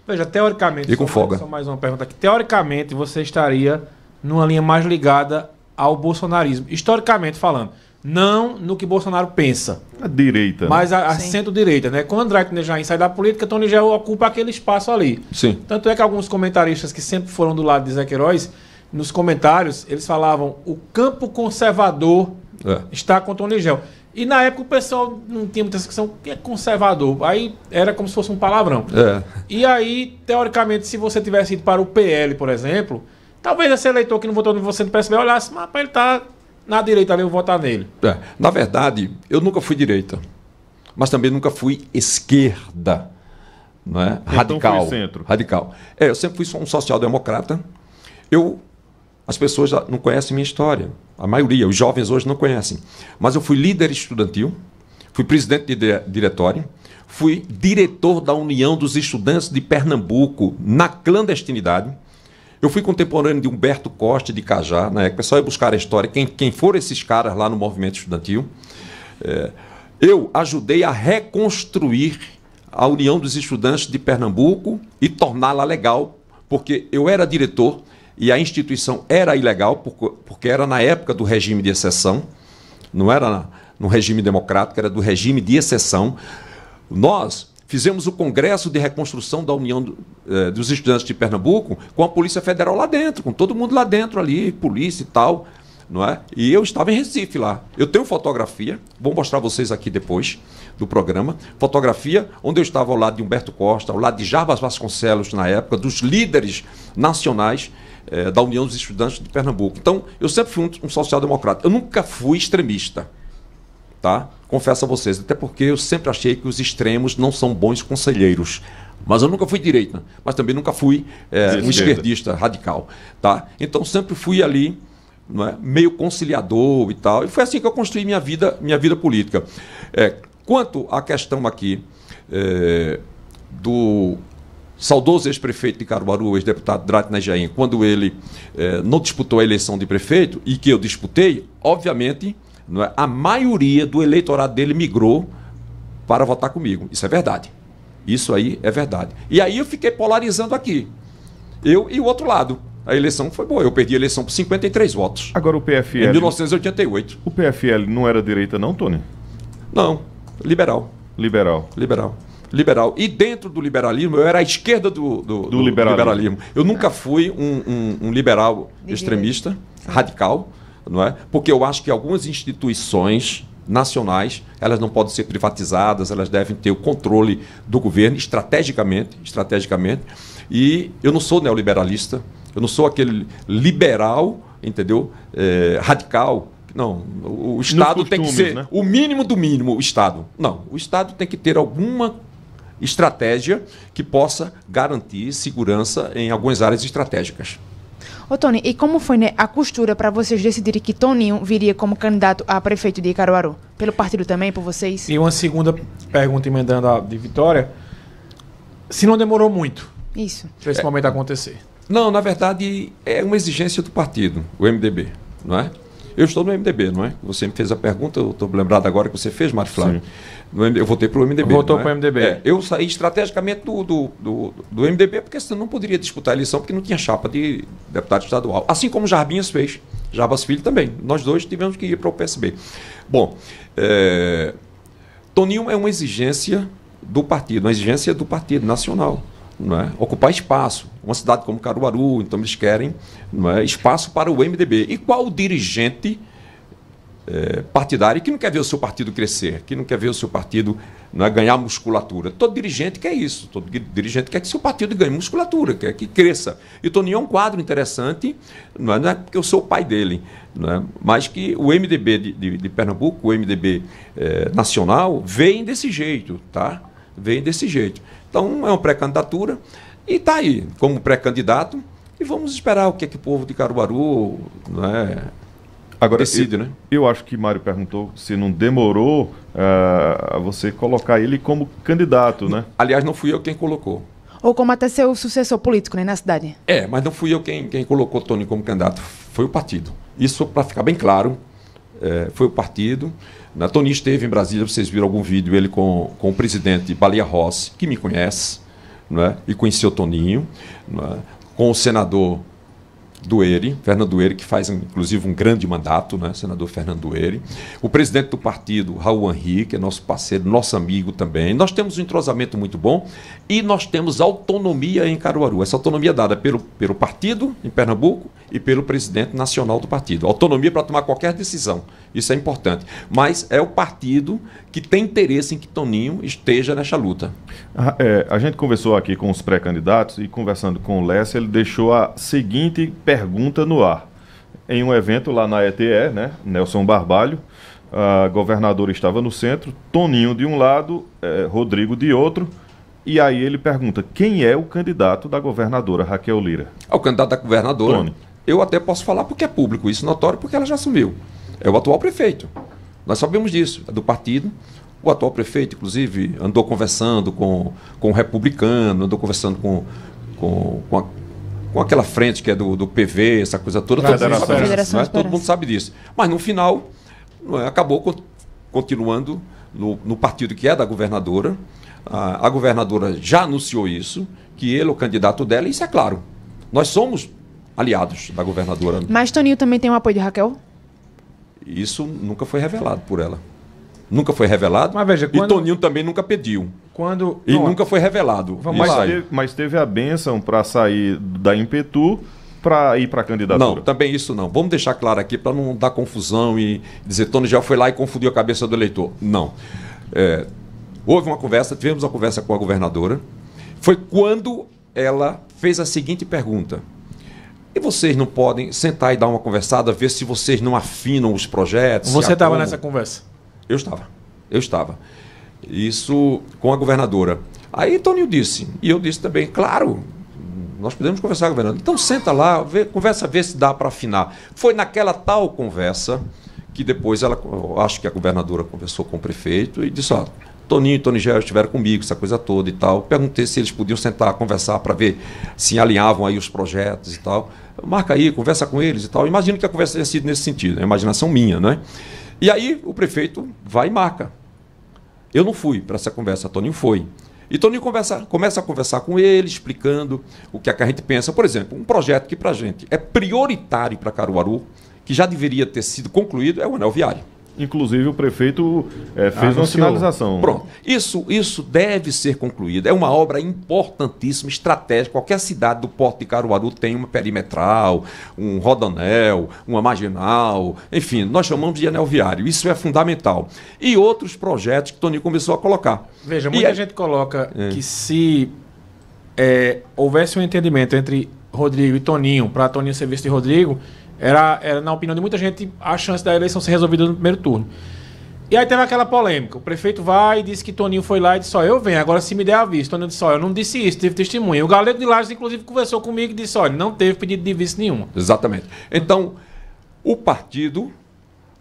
Veja, teoricamente. E com só, folga. Só mais uma pergunta aqui. Teoricamente, você estaria numa linha mais ligada ao bolsonarismo, historicamente falando não no que Bolsonaro pensa. A direita. Né? Mas a, a centro-direita, né? Quando André Tony sai da política, Tony gel ocupa aquele espaço ali. Sim. Tanto é que alguns comentaristas que sempre foram do lado de Zé Queiroz, nos comentários, eles falavam o campo conservador é. está com Tony gel E na época o pessoal não tinha muita discussão, o que é conservador? Aí era como se fosse um palavrão. É. E aí, teoricamente, se você tivesse ido para o PL, por exemplo, talvez esse eleitor que não votou no você no PSB olhasse, mas ele está na direita ali eu vou votar nele. É. Na verdade, eu nunca fui direita, mas também nunca fui esquerda, não é? Então radical. centro. Radical. É, eu sempre fui um social-democrata. Eu as pessoas não conhecem minha história. A maioria, os jovens hoje não conhecem. Mas eu fui líder estudantil, fui presidente de diretório, fui diretor da União dos Estudantes de Pernambuco na clandestinidade. Eu fui contemporâneo de Humberto Costa de Cajá, na né? é só ia buscar a história, quem, quem foram esses caras lá no movimento estudantil. É, eu ajudei a reconstruir a União dos Estudantes de Pernambuco e torná-la legal, porque eu era diretor e a instituição era ilegal, porque era na época do regime de exceção, não era no regime democrático, era do regime de exceção. Nós Fizemos o Congresso de Reconstrução da União eh, dos Estudantes de Pernambuco com a Polícia Federal lá dentro, com todo mundo lá dentro ali, polícia e tal. Não é? E eu estava em Recife lá. Eu tenho fotografia, vou mostrar a vocês aqui depois do programa. Fotografia onde eu estava ao lado de Humberto Costa, ao lado de Jarbas Vasconcelos na época, dos líderes nacionais eh, da União dos Estudantes de Pernambuco. Então, eu sempre fui um, um social-democrata. Eu nunca fui extremista. Tá? confesso a vocês, até porque eu sempre achei que os extremos não são bons conselheiros. Mas eu nunca fui direita, mas também nunca fui é, um esquerdista radical. tá? Então sempre fui ali é, meio conciliador e tal. E foi assim que eu construí minha vida, minha vida política. É, quanto à questão aqui eh, do saudoso ex-prefeito de Caruaru, ex-deputado Dratna Jaim, quando ele não disputou a eleição de prefeito e que eu disputei, obviamente não é? A maioria do eleitorado dele migrou para votar comigo. Isso é verdade. Isso aí é verdade. E aí eu fiquei polarizando aqui. Eu e o outro lado. A eleição foi boa. Eu perdi a eleição por 53 votos. Agora o PFL. Em 1988. O PFL não era direita, não, Tony? Não. Liberal. Liberal. Liberal. Liberal. E dentro do liberalismo, eu era a esquerda do, do, do, do liberalismo. liberalismo. Eu nunca fui um, um, um liberal extremista, radical não é? Porque eu acho que algumas instituições nacionais, elas não podem ser privatizadas, elas devem ter o controle do governo estrategicamente, estrategicamente. E eu não sou neoliberalista, eu não sou aquele liberal, entendeu? É, radical. Não, o Estado tem que ser né? o mínimo do mínimo, o Estado. Não, o Estado tem que ter alguma estratégia que possa garantir segurança em algumas áreas estratégicas. Ô Tony, e como foi né, a costura para vocês decidirem que Toninho viria como candidato a prefeito de Caruaru? Pelo partido também, por vocês? E uma segunda pergunta emendando a de Vitória. Se não demorou muito. Isso. Para esse é, momento acontecer. Não, na verdade, é uma exigência do partido, o MDB, não é? Eu estou no MDB, não é? Você me fez a pergunta, eu estou lembrado agora que você fez, Mário Flávio. Eu votei para o MDB. Votou é? para o MDB. É, eu saí estrategicamente do, do, do, do, MDB, porque senão não poderia disputar a eleição, porque não tinha chapa de deputado estadual. Assim como Jarbinhas fez, Jarbas Filho também. Nós dois tivemos que ir para o PSB. Bom, é, Toninho é uma exigência do partido, uma exigência do partido nacional é? ocupar espaço. Uma cidade como Caruaru, então eles querem é? espaço para o MDB. E qual dirigente é, partidário que não quer ver o seu partido crescer, que não quer ver o seu partido não é, ganhar musculatura? Todo dirigente quer isso, todo dirigente quer que seu partido ganhe musculatura, quer que cresça. E Toninho é um quadro interessante, não é, não é porque eu sou o pai dele, não é? mas que o MDB de, de, de Pernambuco, o MDB é, nacional, vem desse jeito, tá? Vem desse jeito. Então é uma pré-candidatura e está aí como pré-candidato e vamos esperar o que é que o povo de Caruaru né, Agora, decide, eu, né? Eu acho que Mário perguntou se não demorou uh, você colocar ele como candidato, né? Aliás, não fui eu quem colocou. Ou como até seu sucessor político, né, na cidade. É, mas não fui eu quem, quem colocou Tony como candidato, foi o partido. Isso para ficar bem claro, é, foi o partido. Na Tony esteve em Brasília, vocês viram algum vídeo ele com, com o presidente Balia Rossi, que me conhece, não é? e conheceu Toninho, não é? com o senador Dueire, Fernando Dueire, que faz inclusive um grande mandato, né, senador Fernando Dueire. O presidente do partido, Raul Henrique, é nosso parceiro, nosso amigo também. Nós temos um entrosamento muito bom e nós temos autonomia em Caruaru. Essa autonomia é dada pelo, pelo partido em Pernambuco e pelo presidente nacional do partido. Autonomia para tomar qualquer decisão isso é importante. Mas é o partido que tem interesse em que Toninho esteja nessa luta. Ah, é, a gente conversou aqui com os pré-candidatos e conversando com o Lécio, ele deixou a seguinte pergunta no ar. Em um evento lá na ETE, né, Nelson Barbalho, a governadora estava no centro, Toninho de um lado, é, Rodrigo de outro. E aí ele pergunta: quem é o candidato da governadora Raquel Lira? É o candidato da governadora. Tony. Eu até posso falar porque é público, isso notório, porque ela já assumiu é o atual prefeito. Nós sabemos disso, é do partido. O atual prefeito, inclusive, andou conversando com, com o republicano, andou conversando com, com, com, a, com aquela frente que é do, do PV, essa coisa toda. Todo, mundo sabe, né? todo mundo sabe disso. Mas no final, é, acabou continuando no, no, partido que é da governadora. A, a governadora já anunciou isso, que ele é o candidato dela, e isso é claro. Nós somos aliados da governadora. Mas Toninho também tem o apoio de Raquel? Isso nunca foi revelado por ela. Nunca foi revelado. Mas veja, quando... E Toninho também nunca pediu. Quando... E Não, nunca foi revelado. Vamos mas, teve, mas teve a bênção para sair da Impetu para ir para a candidatura. Não, também isso não. Vamos deixar claro aqui para não dar confusão e dizer Tony já foi lá e confundiu a cabeça do eleitor. Não. É, houve uma conversa, tivemos uma conversa com a governadora. Foi quando ela fez a seguinte pergunta: e vocês não podem sentar e dar uma conversada, ver se vocês não afinam os projetos? Você estava nessa conversa? Eu estava. Eu estava. Isso com a governadora. Aí Toninho disse, e eu disse também, claro, nós podemos conversar, governador. Então senta lá, vê, conversa, vê se dá para afinar. Foi naquela tal conversa que depois ela, acho que a governadora conversou com o prefeito e disse, ó, Toninho e Tony estiveram comigo, essa coisa toda e tal. Perguntei se eles podiam sentar, conversar para ver se alinhavam aí os projetos e tal marca aí, conversa com eles e tal. Imagino que a conversa tenha sido nesse sentido, né? é imaginação minha, é E aí o prefeito vai e marca. Eu não fui para essa conversa, Toninho foi. E Toninho conversa, começa a conversar com ele, explicando o que, é que a gente pensa. Por exemplo, um projeto que para a gente é prioritário para Caruaru, que já deveria ter sido concluído, é o anel viário. Inclusive o prefeito é, fez Anunciou. uma sinalização. Pronto. Isso, isso deve ser concluído. É uma obra importantíssima, estratégica. Qualquer cidade do Porto de Caruaru tem uma perimetral, um rodanel, uma marginal, enfim, nós chamamos de anel viário. Isso é fundamental. E outros projetos que Tony começou a colocar. Veja, muita e é- gente é... coloca é. que se eh, houvesse um entendimento entre Rodrigo e Toninho, para Toninho visto de Rodrigo, era, era, na opinião de muita gente, a chance da eleição ser resolvida no primeiro turno. E aí teve aquela polêmica. O prefeito vai e disse que Toninho foi lá e disse: Ó, eu venho, agora se me der aviso. Toninho disse: Ó, eu não disse isso, tive testemunha. O Galego de Lages, inclusive, conversou comigo e disse: Olha, não teve pedido de aviso nenhuma. Exatamente. Então, o partido,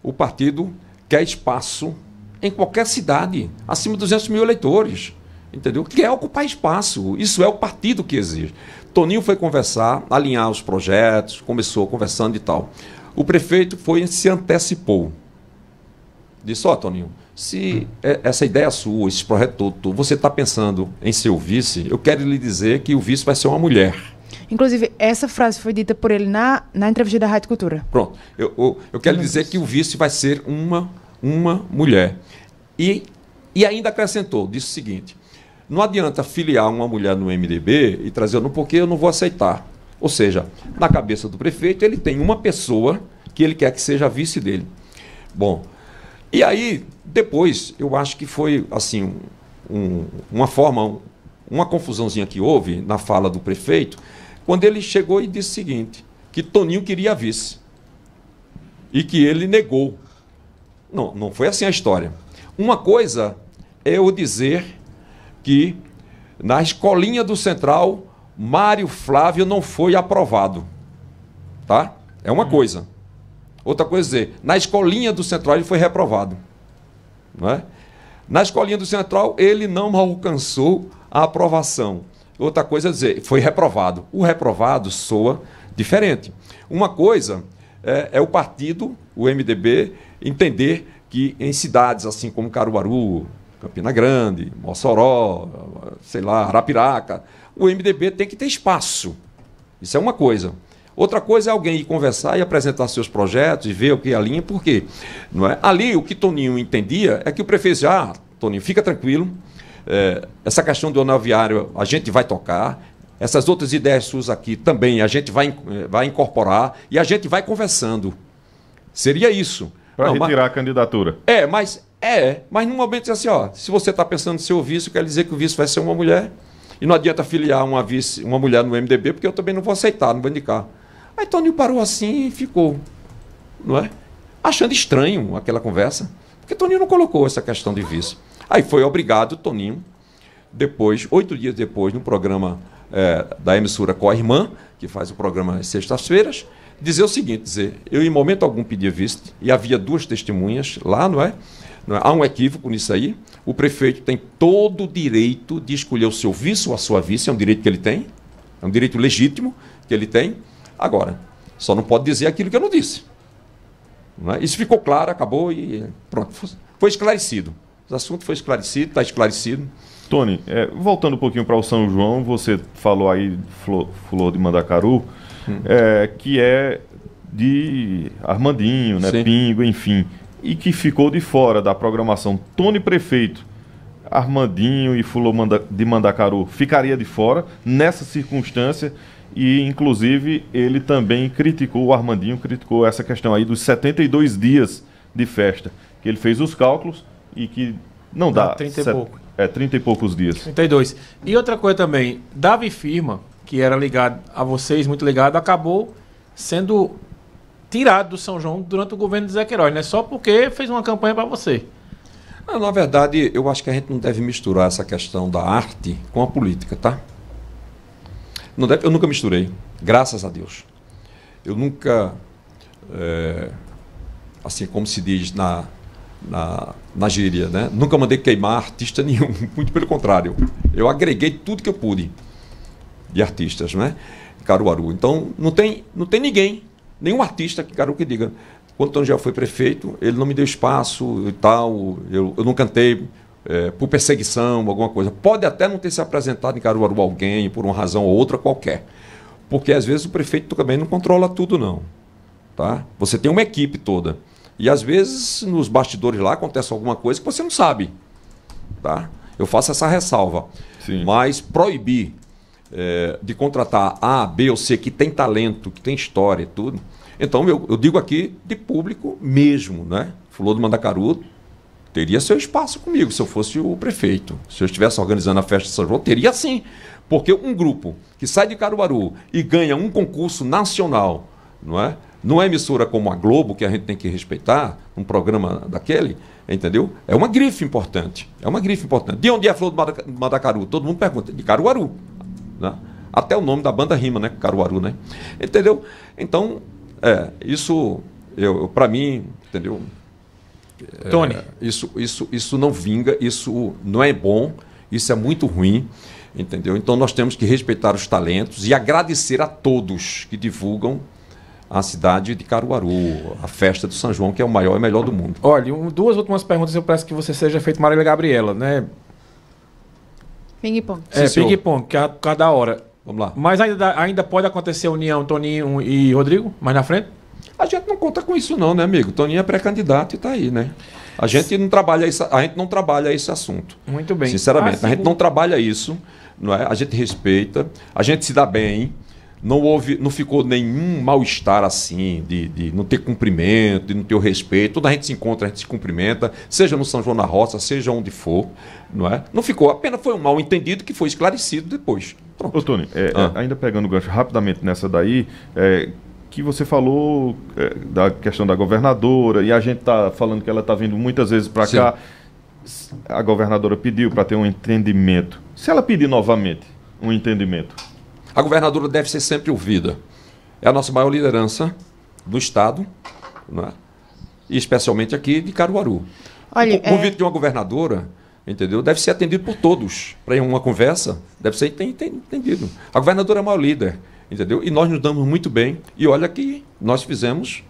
o partido quer espaço em qualquer cidade, acima de 200 mil eleitores. Entendeu? Quer ocupar espaço. Isso é o partido que exige. Toninho foi conversar, alinhar os projetos, começou conversando e tal. O prefeito foi se antecipou. Disse, ó, oh, Toninho, se essa ideia é sua, esse projeto todo, você está pensando em seu vice, eu quero lhe dizer que o vice vai ser uma mulher. Inclusive, essa frase foi dita por ele na, na entrevista da Rádio Cultura. Pronto. Eu, eu, eu quero lhe dizer que o vice vai ser uma, uma mulher. E, e ainda acrescentou, disse o seguinte, não adianta filiar uma mulher no MDB e trazer, no porque eu não vou aceitar. Ou seja, na cabeça do prefeito, ele tem uma pessoa que ele quer que seja vice dele. Bom, e aí, depois, eu acho que foi, assim, um, uma forma, uma confusãozinha que houve na fala do prefeito, quando ele chegou e disse o seguinte: que Toninho queria vice. E que ele negou. Não, não foi assim a história. Uma coisa é eu dizer que na escolinha do Central, Mário Flávio não foi aprovado. Tá? É uma uhum. coisa. Outra coisa é, na escolinha do Central ele foi reprovado. Não é? Na escolinha do Central, ele não alcançou a aprovação. Outra coisa é dizer, foi reprovado. O reprovado soa diferente. Uma coisa é, é, o partido, o MDB, entender que em cidades assim como Caruaru, Campina Grande, Mossoró, sei lá, Arapiraca. O MDB tem que ter espaço. Isso é uma coisa. Outra coisa é alguém ir conversar e apresentar seus projetos e ver o que é alinha, por quê? Não é? Ali, o que Toninho entendia é que o prefeito disse: ah, Toninho, fica tranquilo, é, essa questão do viário a gente vai tocar, essas outras ideias suas aqui também a gente vai, eh, vai incorporar e a gente vai conversando. Seria isso. Para retirar mas... a candidatura. É, mas é, mas no momento assim, ó, se você está pensando em ser o vice, quer dizer que o vice vai ser uma mulher. E não adianta filiar uma vice, uma mulher no MDB, porque eu também não vou aceitar, não vou indicar. Aí Toninho parou assim e ficou, não é? Achando estranho aquela conversa, porque Toninho não colocou essa questão de vice. Aí foi obrigado Toninho, depois, oito dias depois, no programa é, da emissora Com a Irmã, que faz o programa às sextas-feiras, dizer o seguinte, dizer, eu em momento algum pedia vice, e havia duas testemunhas lá, não é? É? Há um equívoco nisso aí. O prefeito tem todo o direito de escolher o seu vice ou a sua vice, é um direito que ele tem, é um direito legítimo que ele tem. Agora, só não pode dizer aquilo que eu não disse. Não é? Isso ficou claro, acabou e pronto. Foi esclarecido. O assunto foi esclarecido, está esclarecido. Tony, é, voltando um pouquinho para o São João, você falou aí, Flor, Flor de Mandacaru, hum. é, que é de Armandinho, né? Sim. Pingo, enfim e que ficou de fora da programação Tony Prefeito, Armandinho e Fulô de Mandacaru ficaria de fora nessa circunstância e inclusive ele também criticou o Armandinho, criticou essa questão aí dos 72 dias de festa, que ele fez os cálculos e que não dá, 30 set... e pouco. É, 30 e poucos dias. 32. E outra coisa também, Davi Firma, que era ligado a vocês, muito ligado, acabou sendo tirado do São João durante o governo de Zé Queiroz, não é só porque fez uma campanha para você. Ah, na verdade, eu acho que a gente não deve misturar essa questão da arte com a política, tá? Não deve, eu nunca misturei, graças a Deus. Eu nunca, é, assim como se diz na, na, na gíria, né? nunca mandei queimar artista nenhum, muito pelo contrário. Eu agreguei tudo que eu pude de artistas, né? Caruaru. Então, não tem, não tem ninguém nenhum artista que que diga, quando o Tangel foi prefeito, ele não me deu espaço e tal, eu, eu não cantei é, por perseguição, alguma coisa. Pode até não ter se apresentado em Caruaru alguém, por uma razão ou outra qualquer. Porque às vezes o prefeito também não controla tudo, não. Tá? Você tem uma equipe toda. E às vezes nos bastidores lá acontece alguma coisa que você não sabe. Tá? Eu faço essa ressalva. Sim. Mas proibir é, de contratar A, B ou C, que tem talento, que tem história e tudo. Então, eu, eu digo aqui de público mesmo, né? Fulô do Mandacaru teria seu espaço comigo se eu fosse o prefeito. Se eu estivesse organizando a festa de São João, teria sim. Porque um grupo que sai de Caruaru e ganha um concurso nacional, não é? Numa é emissora como a Globo, que a gente tem que respeitar, um programa daquele, entendeu? É uma grife importante. É uma grife importante. De onde é a Flor do Mandacaru? Todo mundo pergunta. De Caruaru. Né? Até o nome da banda rima, né? Caruaru, né? Entendeu? Então, é, isso, eu, para mim, entendeu? É, Tony. É, isso, isso, isso não vinga, isso não é bom, isso é muito ruim, entendeu? Então nós temos que respeitar os talentos e agradecer a todos que divulgam a cidade de Caruaru, a festa do São João, que é o maior e melhor do mundo. Olha, um, duas últimas perguntas eu peço que você seja feito Marília Gabriela, né? Ping-pong. É, ping-pong, é cada hora. Vamos lá. Mas ainda, ainda pode acontecer união Toninho e Rodrigo, mais na frente? A gente não conta com isso não, né, amigo? Toninho é pré-candidato e está aí, né? A gente não trabalha isso, a gente não trabalha esse assunto. Muito bem. Sinceramente, ah, a gente não trabalha isso, não é? A gente respeita, a gente se dá bem, não houve, não ficou nenhum mal-estar assim, de, de não ter cumprimento, de não ter o respeito. Toda a gente se encontra, a gente se cumprimenta, seja no São João na Roça, seja onde for, não é? Não ficou, apenas foi um mal entendido que foi esclarecido depois. Pronto. Ô, Tony, é, é, ah. ainda pegando o gancho rapidamente nessa daí, é, que você falou é, da questão da governadora, e a gente está falando que ela está vindo muitas vezes para cá. A governadora pediu para ter um entendimento. Se ela pedir novamente um entendimento, a governadora deve ser sempre ouvida. É a nossa maior liderança do Estado, né? e especialmente aqui de Caruaru. Olha, o convite é... de uma governadora entendeu? Deve ser atendido por todos. Para uma conversa, deve ser entendido. A governadora é a maior líder, entendeu? E nós nos damos muito bem. E olha que nós fizemos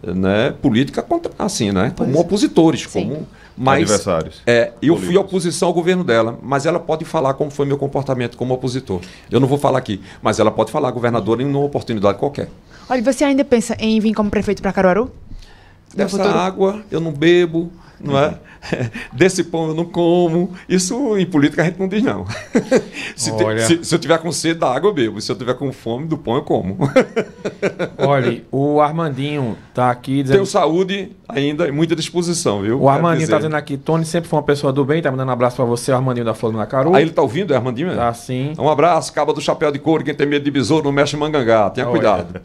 né, política contra, assim, né? Como opositores, Sim. como mas, Adversários. É, eu políticos. fui oposição ao governo dela, mas ela pode falar como foi meu comportamento como opositor. Eu não vou falar aqui, mas ela pode falar, governadora, em uma oportunidade qualquer. Olha, você ainda pensa em vir como prefeito para Caruaru? Dessa água eu não bebo, não é? Desse pão eu não como. Isso em política a gente não diz, não. se, Olha... te, se, se eu tiver com sede da água, eu bebo. Se eu tiver com fome do pão, eu como. Olha, o Armandinho tá aqui dizendo. Tenho saúde ainda e muita disposição, viu? O Armandinho tá dizer. tá dizendo aqui, Tony sempre foi uma pessoa do bem, tá mandando um abraço para você, o Armandinho da Flor na Caru. Aí ah, ele tá ouvindo, é Armandinho? Tá sim. Um abraço, caba do chapéu de couro, quem tem medo de besouro não mexe em mangangá, tenha Olha. cuidado.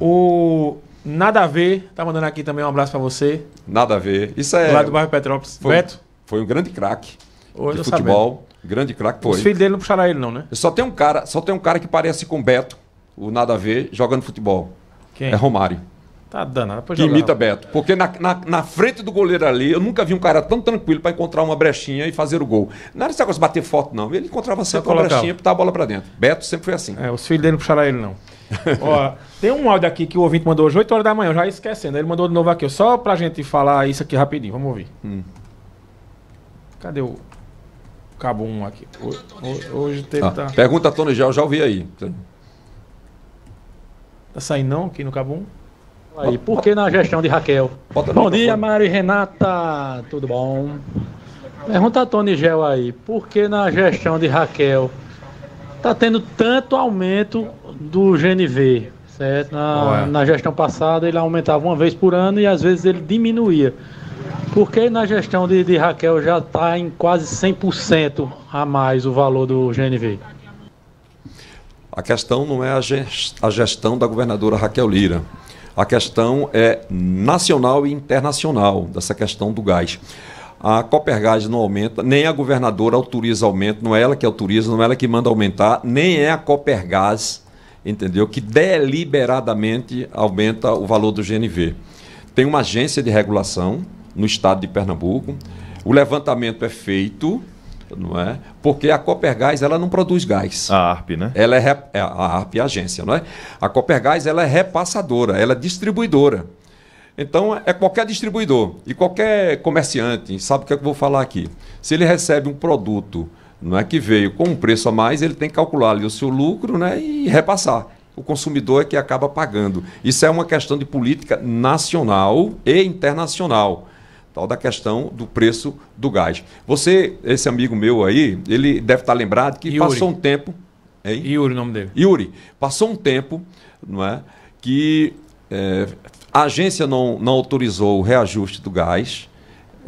o Nada a ver, tá mandando aqui também um abraço para você. Nada a ver. Isso é. Lá do bairro Petrópolis. Foi, Beto? Foi um grande craque de futebol. Sabendo. Grande craque foi. Os filhos dele não puxaram ele, não, né? Só tem um cara, só tem um cara que parece com Beto, o nada a ver, jogando futebol. Quem? É Romário. Tá danado. Que jogar, imita Beto. Porque na, na, na, frente do goleiro ali, eu nunca vi um cara tão tranquilo para encontrar uma brechinha e fazer o gol. Não era esse negócio de bater foto, não. Ele encontrava sempre uma brechinha e botar a bola para dentro. Beto sempre foi assim. É, os filhos dele não puxaram ele, não. Ó, tem um áudio aqui que o ouvinte mandou hoje, 8 horas da manhã, já esquecendo. Ele mandou de novo aqui, só pra gente falar isso aqui rapidinho. Vamos ouvir. Hum. Cadê o. Cabum aqui. Hoje, Ah, tá... Pergunta a Tony Gel, já ouvi aí. Tá saindo não aqui no Cabum? Aí, por que na gestão de Raquel? Bota bom dia, Mário e Renata. Tudo bom? Pergunta a Tony Gel aí, por que na gestão de Raquel tá tendo tanto aumento do GNV, certo? Na, é. na gestão passada ele aumentava uma vez por ano e às vezes ele diminuía. Porque na gestão de, de Raquel já está em quase 100% a mais o valor do GNV? A questão não é a gestão da governadora Raquel Lira. A questão é nacional e internacional dessa questão do gás. A Copergás não aumenta, nem a governadora autoriza aumento, não é ela que autoriza, não é ela que manda aumentar, nem é a Copergás entendeu? Que deliberadamente aumenta o valor do GNV. Tem uma agência de regulação no estado de Pernambuco. O levantamento é feito, não é? Porque a Copergás ela não produz gás. A ARP, né? Ela é, rep... É, a ARP é a agência, não é? A Copergás ela é repassadora, ela é distribuidora. Então, é qualquer distribuidor e qualquer comerciante sabe o que, é que eu vou falar aqui. Se ele recebe um produto não é que veio com um preço a mais, ele tem que calcular ali o seu lucro né, e repassar. O consumidor é que acaba pagando. Isso é uma questão de política nacional e internacional. Tal da questão do preço do gás. Você, esse amigo meu aí, ele deve estar lembrado que Yuri. passou um tempo. Hein? Yuri, o nome dele. Yuri, passou um tempo, não é? Que é, a agência não, não autorizou o reajuste do gás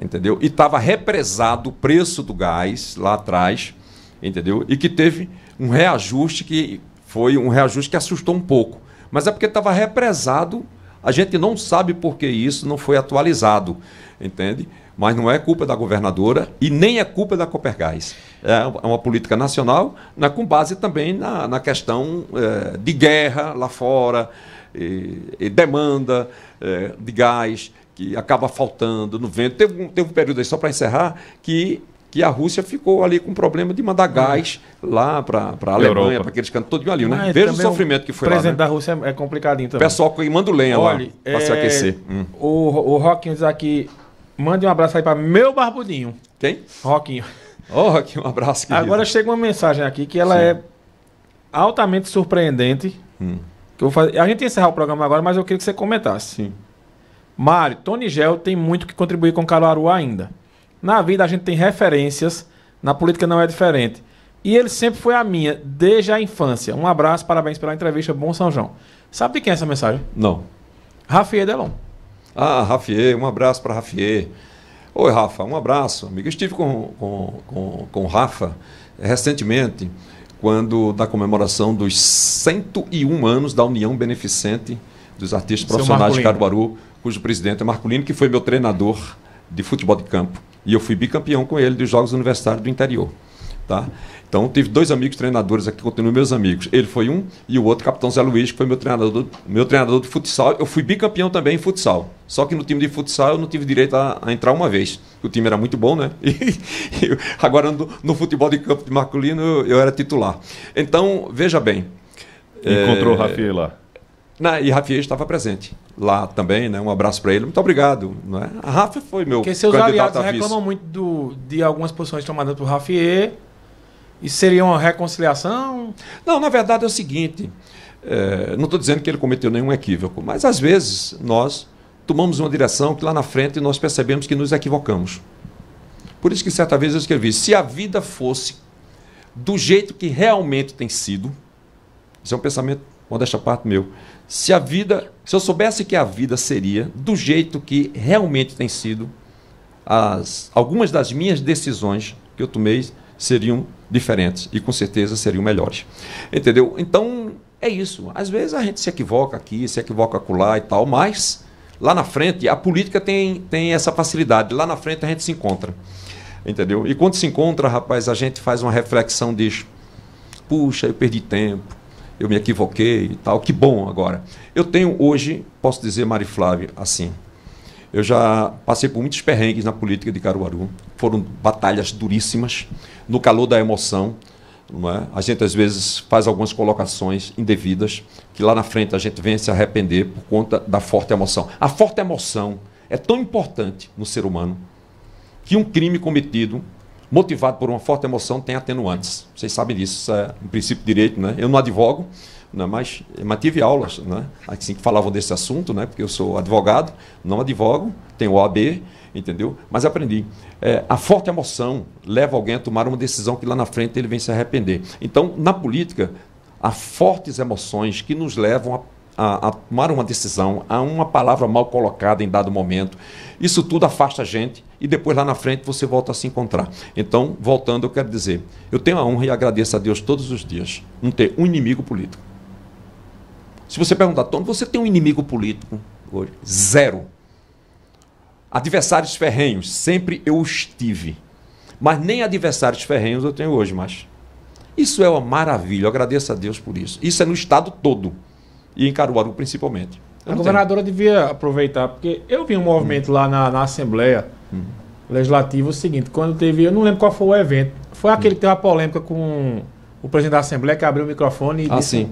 entendeu? E estava represado o preço do gás lá atrás, entendeu? E que teve um reajuste que foi um reajuste que assustou um pouco. Mas é porque estava represado, a gente não sabe por que isso não foi atualizado, entende? Mas não é culpa da governadora e nem é culpa da Copergás. É uma política nacional, né, com base também na, na questão é, de guerra lá fora, e, e demanda é, de gás, que acaba faltando no vento. Teve um, teve um período aí, só para encerrar, que que a Rússia ficou ali com problema de mandar é. gás lá para a Alemanha, para aqueles cantos todinho ali, né? Mas Veja o sofrimento que foi lá. O presidente lá, né? da Rússia é complicadinho também. O pessoal manda lenha Olha, lá para se é, aquecer. Hum. O, o Roquinho diz aqui, mande um abraço aí para meu barbudinho. Quem? Roquinho. Ô, oh, Roquinho, um abraço. Querido. Agora chega uma mensagem aqui que ela Sim. é altamente surpreendente. Hum. Que eu vou fazer... A gente ia encerrar o programa agora, mas eu queria que você comentasse. Sim. Mário, Tony Gel tem muito que contribuir com Caruaru ainda. Na vida a gente tem referências, na política não é diferente. E ele sempre foi a minha, desde a infância. Um abraço, parabéns pela entrevista, bom São João. Sabe de quem é essa mensagem? Não. Rafier Delon. Ah, Rafier, um abraço para Rafier. Oi, Rafa, um abraço, amigo. Estive com, com, com, com Rafa recentemente, quando da comemoração dos 101 anos da União Beneficente dos Artistas Profissionais de Caruaru cujo presidente é Marculino, que foi meu treinador de futebol de campo. E eu fui bicampeão com ele dos Jogos Universitários do Interior. Tá? Então, tive dois amigos treinadores aqui, continuam meus amigos. Ele foi um e o outro, Capitão Zé Luiz, que foi meu treinador, meu treinador de futsal. Eu fui bicampeão também em futsal. Só que no time de futsal eu não tive direito a, a entrar uma vez. O time era muito bom, né? E, e agora, no, no, futebol de campo de Marculino eu, eu era titular. Então, veja bem. Encontrou é... o Rafael lá. Na, e Rafiel estava presente lá também, né? Um abraço para ele. Muito obrigado. Né? A Rafa foi meu Porque seus candidato aliados a vice. reclamam muito do, de algumas posições tomadas por Rafier. e seria uma reconciliação? Não, na verdade é o seguinte. É, não estou dizendo que ele cometeu nenhum equívoco, mas às vezes nós tomamos uma direção que lá na frente nós percebemos que nos equivocamos. Por isso que certa vez eu escrevi: se a vida fosse do jeito que realmente tem sido, isso é um pensamento, modesta parte meu, se a vida, se eu soubesse que a vida seria do jeito que realmente tem sido, as, algumas das minhas decisões que eu tomei seriam diferentes e com certeza seriam melhores. Entendeu? Então é isso. Às vezes a gente se equivoca aqui, se equivoca acolá e tal, mas lá na frente a política tem, tem essa facilidade. Lá na frente a gente se encontra. Entendeu? E quando se encontra, rapaz, a gente faz uma reflexão diz Puxa, eu perdi tempo eu me equivoquei e tal. Que bom agora. Eu tenho hoje, posso dizer, Mari Flávia, assim. Eu já passei por muitos perrengues na política de Caruaru. Foram batalhas duríssimas, no calor da emoção. Não é? A gente, às vezes, faz algumas colocações indevidas, que lá na frente a gente vem se arrepender por conta da forte emoção. A forte emoção é tão importante no ser humano que um crime cometido motivado por uma forte emoção, tem atenuantes. Vocês sabem disso, isso é um princípio de direito, né? Eu não advogo, né? mas, mas tive aulas, né? Assim que falavam desse assunto, né? Porque eu sou advogado, não advogo, tenho OAB, entendeu? Mas aprendi. É, a forte emoção leva alguém a tomar uma decisão que lá na frente ele vem se arrepender. Então, na política, há fortes emoções que nos levam a a, a, tomar uma decisão, a uma palavra mal colocada em dado momento. Isso tudo afasta a gente e depois lá na frente você volta a se encontrar. Então, voltando, eu quero dizer, eu tenho a honra e agradeço a Deus todos os dias não ter um inimigo político. Se você perguntar, Tom, você tem um inimigo político hoje? Zero. Adversários ferrenhos, sempre eu os tive. Mas nem adversários ferrenhos eu tenho hoje mais. Isso é uma maravilha, eu agradeço a Deus por isso. Isso é no estado todo, e em Caruaru principalmente. Eu a governadora tenho. devia aproveitar, porque eu vi um movimento hum. lá na, na Assembleia, Uhum. Legislativo, o seguinte, quando teve, eu não lembro qual foi o evento, foi aquele que teve uma polêmica com o presidente da Assembleia que abriu o microfone e ah, disse, sim.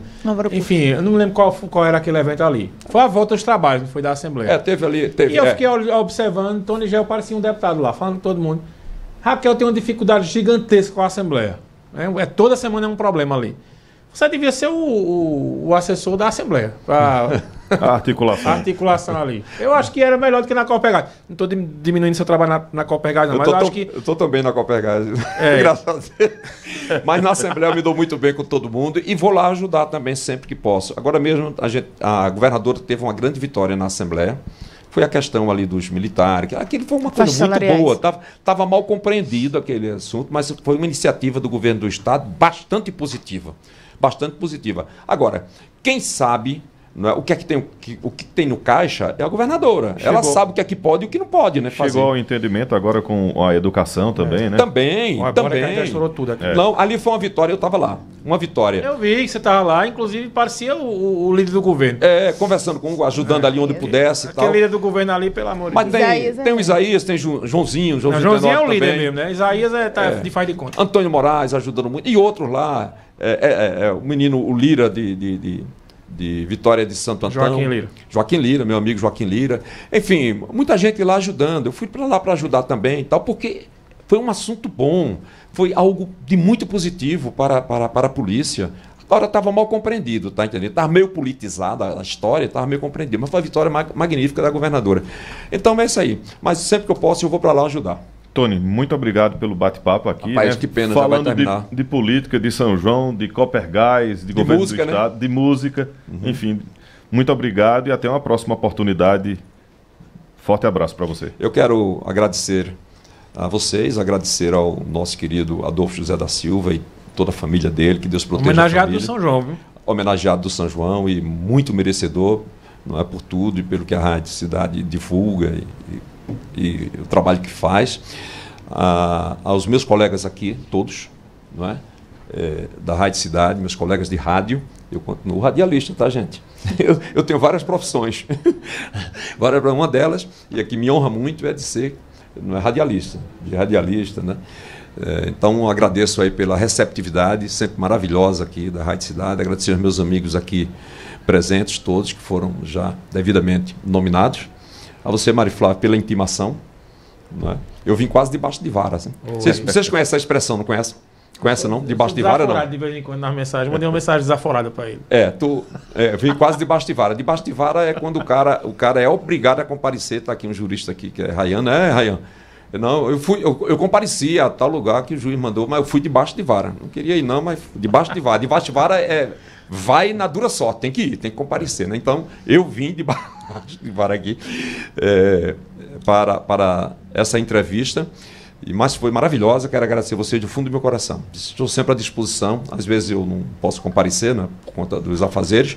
Enfim, eu não me lembro qual, qual era aquele evento ali. Foi a volta aos trabalhos, não foi da Assembleia. É, teve ali. Teve, e eu é. fiquei observando, Tony Gel parecia um deputado lá, falando com todo mundo. Raquel tem uma dificuldade gigantesca com a Assembleia. É, é toda semana é um problema ali. Você devia ser o, o, o assessor da Assembleia, A articulação. A articulação ali. Eu acho que era melhor do que na Copergás. Não estou diminuindo seu trabalho na, na Copergás, não, eu mas eu acho que. Eu estou também na Copergás. É. Engraçado. mas na Assembleia eu me dou muito bem com todo mundo e vou lá ajudar também sempre que posso. Agora mesmo, a, gente, a governadora teve uma grande vitória na Assembleia foi a questão ali dos militares. Aquilo foi uma coisa Faixa muito salariais. boa. Estava tá, tava mal compreendido aquele assunto, mas foi uma iniciativa do governo do Estado bastante positiva. Bastante positiva. Agora, quem sabe é? O, que é que tem, o que tem no caixa é a governadora. Chegou. Ela sabe o que é que pode e o que não pode, né? Fazer. Chegou ao entendimento agora com a educação também, é. né? Também, agora também. Já estourou tudo aqui. Não, ali foi uma vitória, eu estava lá. Uma vitória. Eu vi que você estava lá, inclusive parecia o, o, líder do governo. É, conversando com ajudando ah, ali onde é. pudesse. Aquele líder do governo ali, pelo amor de Deus. Mas tem, Isaías, é tem o Isaías, tem Joãozinho. Joãozinho, não, Joãozinho é o líder mesmo, né? Isaías é, tá, é. de faz de conta. Antônio Moraes ajudando muito. E outros lá. o menino, o Lira de, de, de de Vitória de Santo Antônio Joaquim Lira. Joaquim Lira, meu amigo Joaquim Lira. Enfim, muita gente lá ajudando. Eu fui para lá para ajudar também e tal, porque foi um assunto bom, foi algo de muito positivo para, para, para a polícia. Agora estava mal compreendido, tá entendendo? Estava meio politizada a história, estava meio compreendido. Mas foi a vitória mag magnífica da governadora. Então é isso aí. Mas sempre que eu posso, eu vou para lá ajudar. Tony, muito obrigado pelo bate-papo aqui. Rapaz, né? que pena, Falando de, de, política, de São João, de Coppergás, de, de governo música, do né? Estado, né? de música, uhum. enfim. Muito obrigado e até uma próxima oportunidade. Forte abraço para você. Eu quero agradecer a vocês, agradecer ao nosso querido Adolfo José da Silva e toda a família dele, que Deus proteja. Homenageado do São João, viu? Homenageado do São João e muito merecedor, não é por tudo e pelo que a Rádio Cidade divulga e, e e o trabalho que faz, ah, aos meus colegas aqui, todos, não é? É, da Rádio Cidade, meus colegas de rádio, eu continuo radialista, tá, gente? Eu, eu tenho várias profissões. Várias, é uma delas, e a que me honra muito, é de ser não é, radialista, de radialista, né? É, então, agradeço aí pela receptividade, sempre maravilhosa aqui da Rádio Cidade, agradecer aos meus amigos aqui presentes, todos que foram já devidamente nominados a você, Mari Flávia, pela intimação. Né? Eu vim quase debaixo de vara. Né? Vocês, vocês conhecem essa expressão, não conhecem? Conhece não? Debaixo de vara não? de vez em quando nas mensagens. Mandei uma mensagem desaforada para ele. É, tu é, quase debaixo de vara. Debaixo de vara é quando o cara, o cara é obrigado a comparecer. Está aqui um jurista aqui que é Rayan, né, Rayan? Não, eu fui, eu, eu compareci a tal lugar que o juiz mandou, mas eu fui debaixo de vara. Não queria ir não, mas debaixo de vara. Debaixo de vara é vai na dura só, tem que ir, tem que comparecer. Né? Então, eu vim de Barangui é, para, para essa entrevista. Mas foi maravilhosa, quero agradecer você do fundo do meu coração. Estou sempre à disposição, às vezes eu não posso comparecer né, por conta dos afazeres.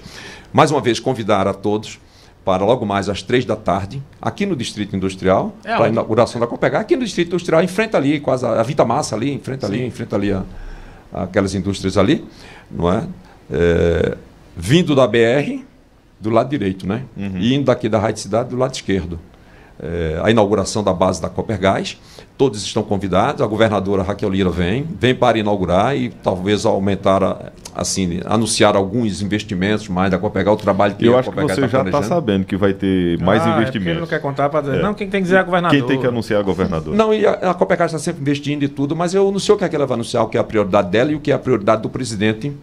Mais uma vez, convidar a todos para logo mais às três da tarde, aqui no Distrito Industrial, é para a inauguração da Copega, aqui no Distrito Industrial, enfrenta ali, quase a Vita Massa ali, enfrenta frente ali, frente ali a, aquelas indústrias ali, não é? é, vindo da BR, do lado direito, né? Uhum. E indo daqui da Rádio Cidade, do lado esquerdo. É, a inauguração da base da Copergás. Todos estão convidados. A governadora Raquel Lira vem, vem para inaugurar e talvez aumentar, a, assim, anunciar alguns investimentos mais da Copergás, o trabalho que Eu acho que você tá já está sabendo que vai ter mais ah, é investimentos. É ele não quer contar para dizer, é. não, quem tem que dizer é a governadora. Quem tem que anunciar é a governadora. Não, e a, a Copergás está sempre investindo e tudo, mas eu não sei o que, é que ela vai anunciar, o que é a prioridade dela e o que é a prioridade do presidente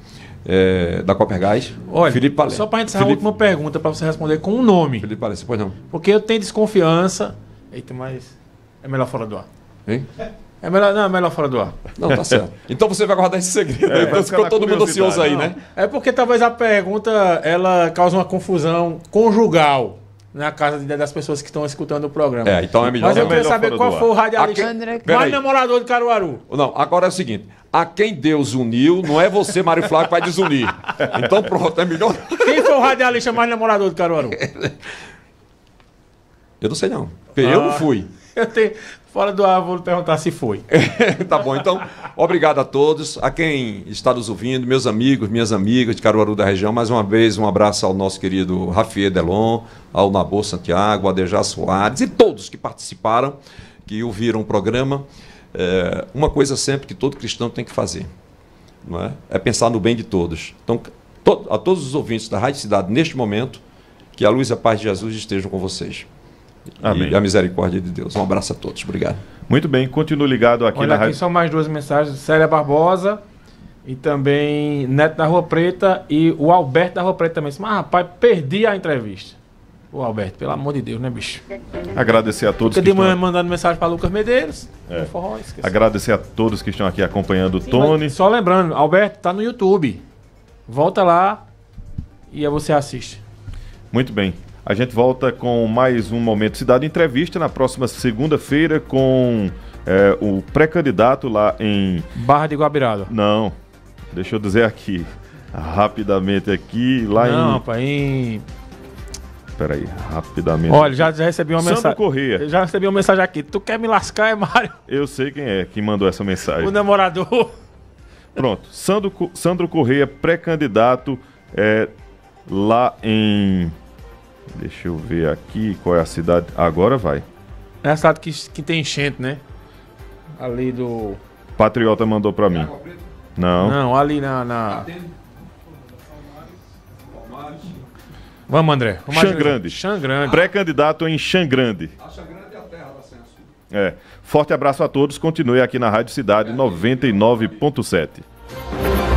é, da Copergás. Olha, Felipe Palé. só para encerrar Felipe... a última pergunta, para você responder com um nome. Felipe Palé, pois não. Porque eu tenho desconfiança. Eita, mas é melhor fora do ar. Hein? É melhor, não, é melhor fora do ar. Não, tá certo. então você vai guardar esse segredo. É, então ficou todo mundo ocioso aí, não. né? É porque talvez a pergunta ela cause uma confusão conjugal na casa das pessoas que estão escutando o programa. É, então é melhor. Mas eu é queria saber qual foi o radialista mais namorador de Caruaru. Não, agora é o seguinte. A quem Deus uniu, não é você, Mário Flávio, que vai desunir. Então pronto, é melhor. Quem foi o radialista mais namorador de Caruaru? Eu não sei não. Eu ah, não fui. Eu tenho... Fora do ar, vou perguntar se foi. tá bom, então, obrigado a todos, a quem está nos ouvindo, meus amigos, minhas amigas de Caruaru da região. Mais uma vez, um abraço ao nosso querido Rafier Delon, ao Nabor Santiago, a Dejar Soares e todos que participaram, que ouviram o programa. É uma coisa sempre que todo cristão tem que fazer, não é? É pensar no bem de todos. Então, a todos os ouvintes da Rádio Cidade, neste momento, que a luz e a paz de Jesus estejam com vocês. Amém. e a misericórdia de Deus. Um abraço a todos. Obrigado. Muito bem, continuo ligado aqui Olha, na aqui rádio. são mais duas mensagens. Célia Barbosa e também Neto da Rua Preta e o Alberto da Rua Preta também. Mas rapaz, perdi a entrevista. Ô Alberto, pelo amor de Deus, né, bicho? Agradecer a todos Porque que de manhã estão... mandando mensagem para Lucas Medeiros. É. Forró, Agradecer a todos que estão aqui acompanhando o Tony. Só lembrando, Alberto, tá no YouTube. Volta lá e você assiste. Muito bem. A gente volta com mais um Momento Cidade Entrevista na próxima segunda-feira com é, o pré-candidato lá em. Barra de Guabirada. Não, deixa eu dizer aqui, rapidamente aqui, lá Não, em. Não, pai, em peraí, rapidamente. Olha, já, já recebi uma mensagem. Sandro mensagem. Corrêa. Já recebi uma mensagem aqui. Tu quer me lascar, é Mário? Eu sei quem é que mandou essa mensagem. O namorador. Pronto. Sandro, Sandro Correia, pré-candidato é, lá em Deixa eu ver aqui qual é a cidade. Agora vai. É a cidade que, que tem enchente, né? Ali do. Patriota mandou pra mim. Não. Não, ali na. na... Tá vamos, André. Vamos Xangrande. Xangrande. Pré-candidato em Xangrande. A Xangrande é a terra da É. Forte abraço a todos. Continue aqui na Rádio Cidade 99.7.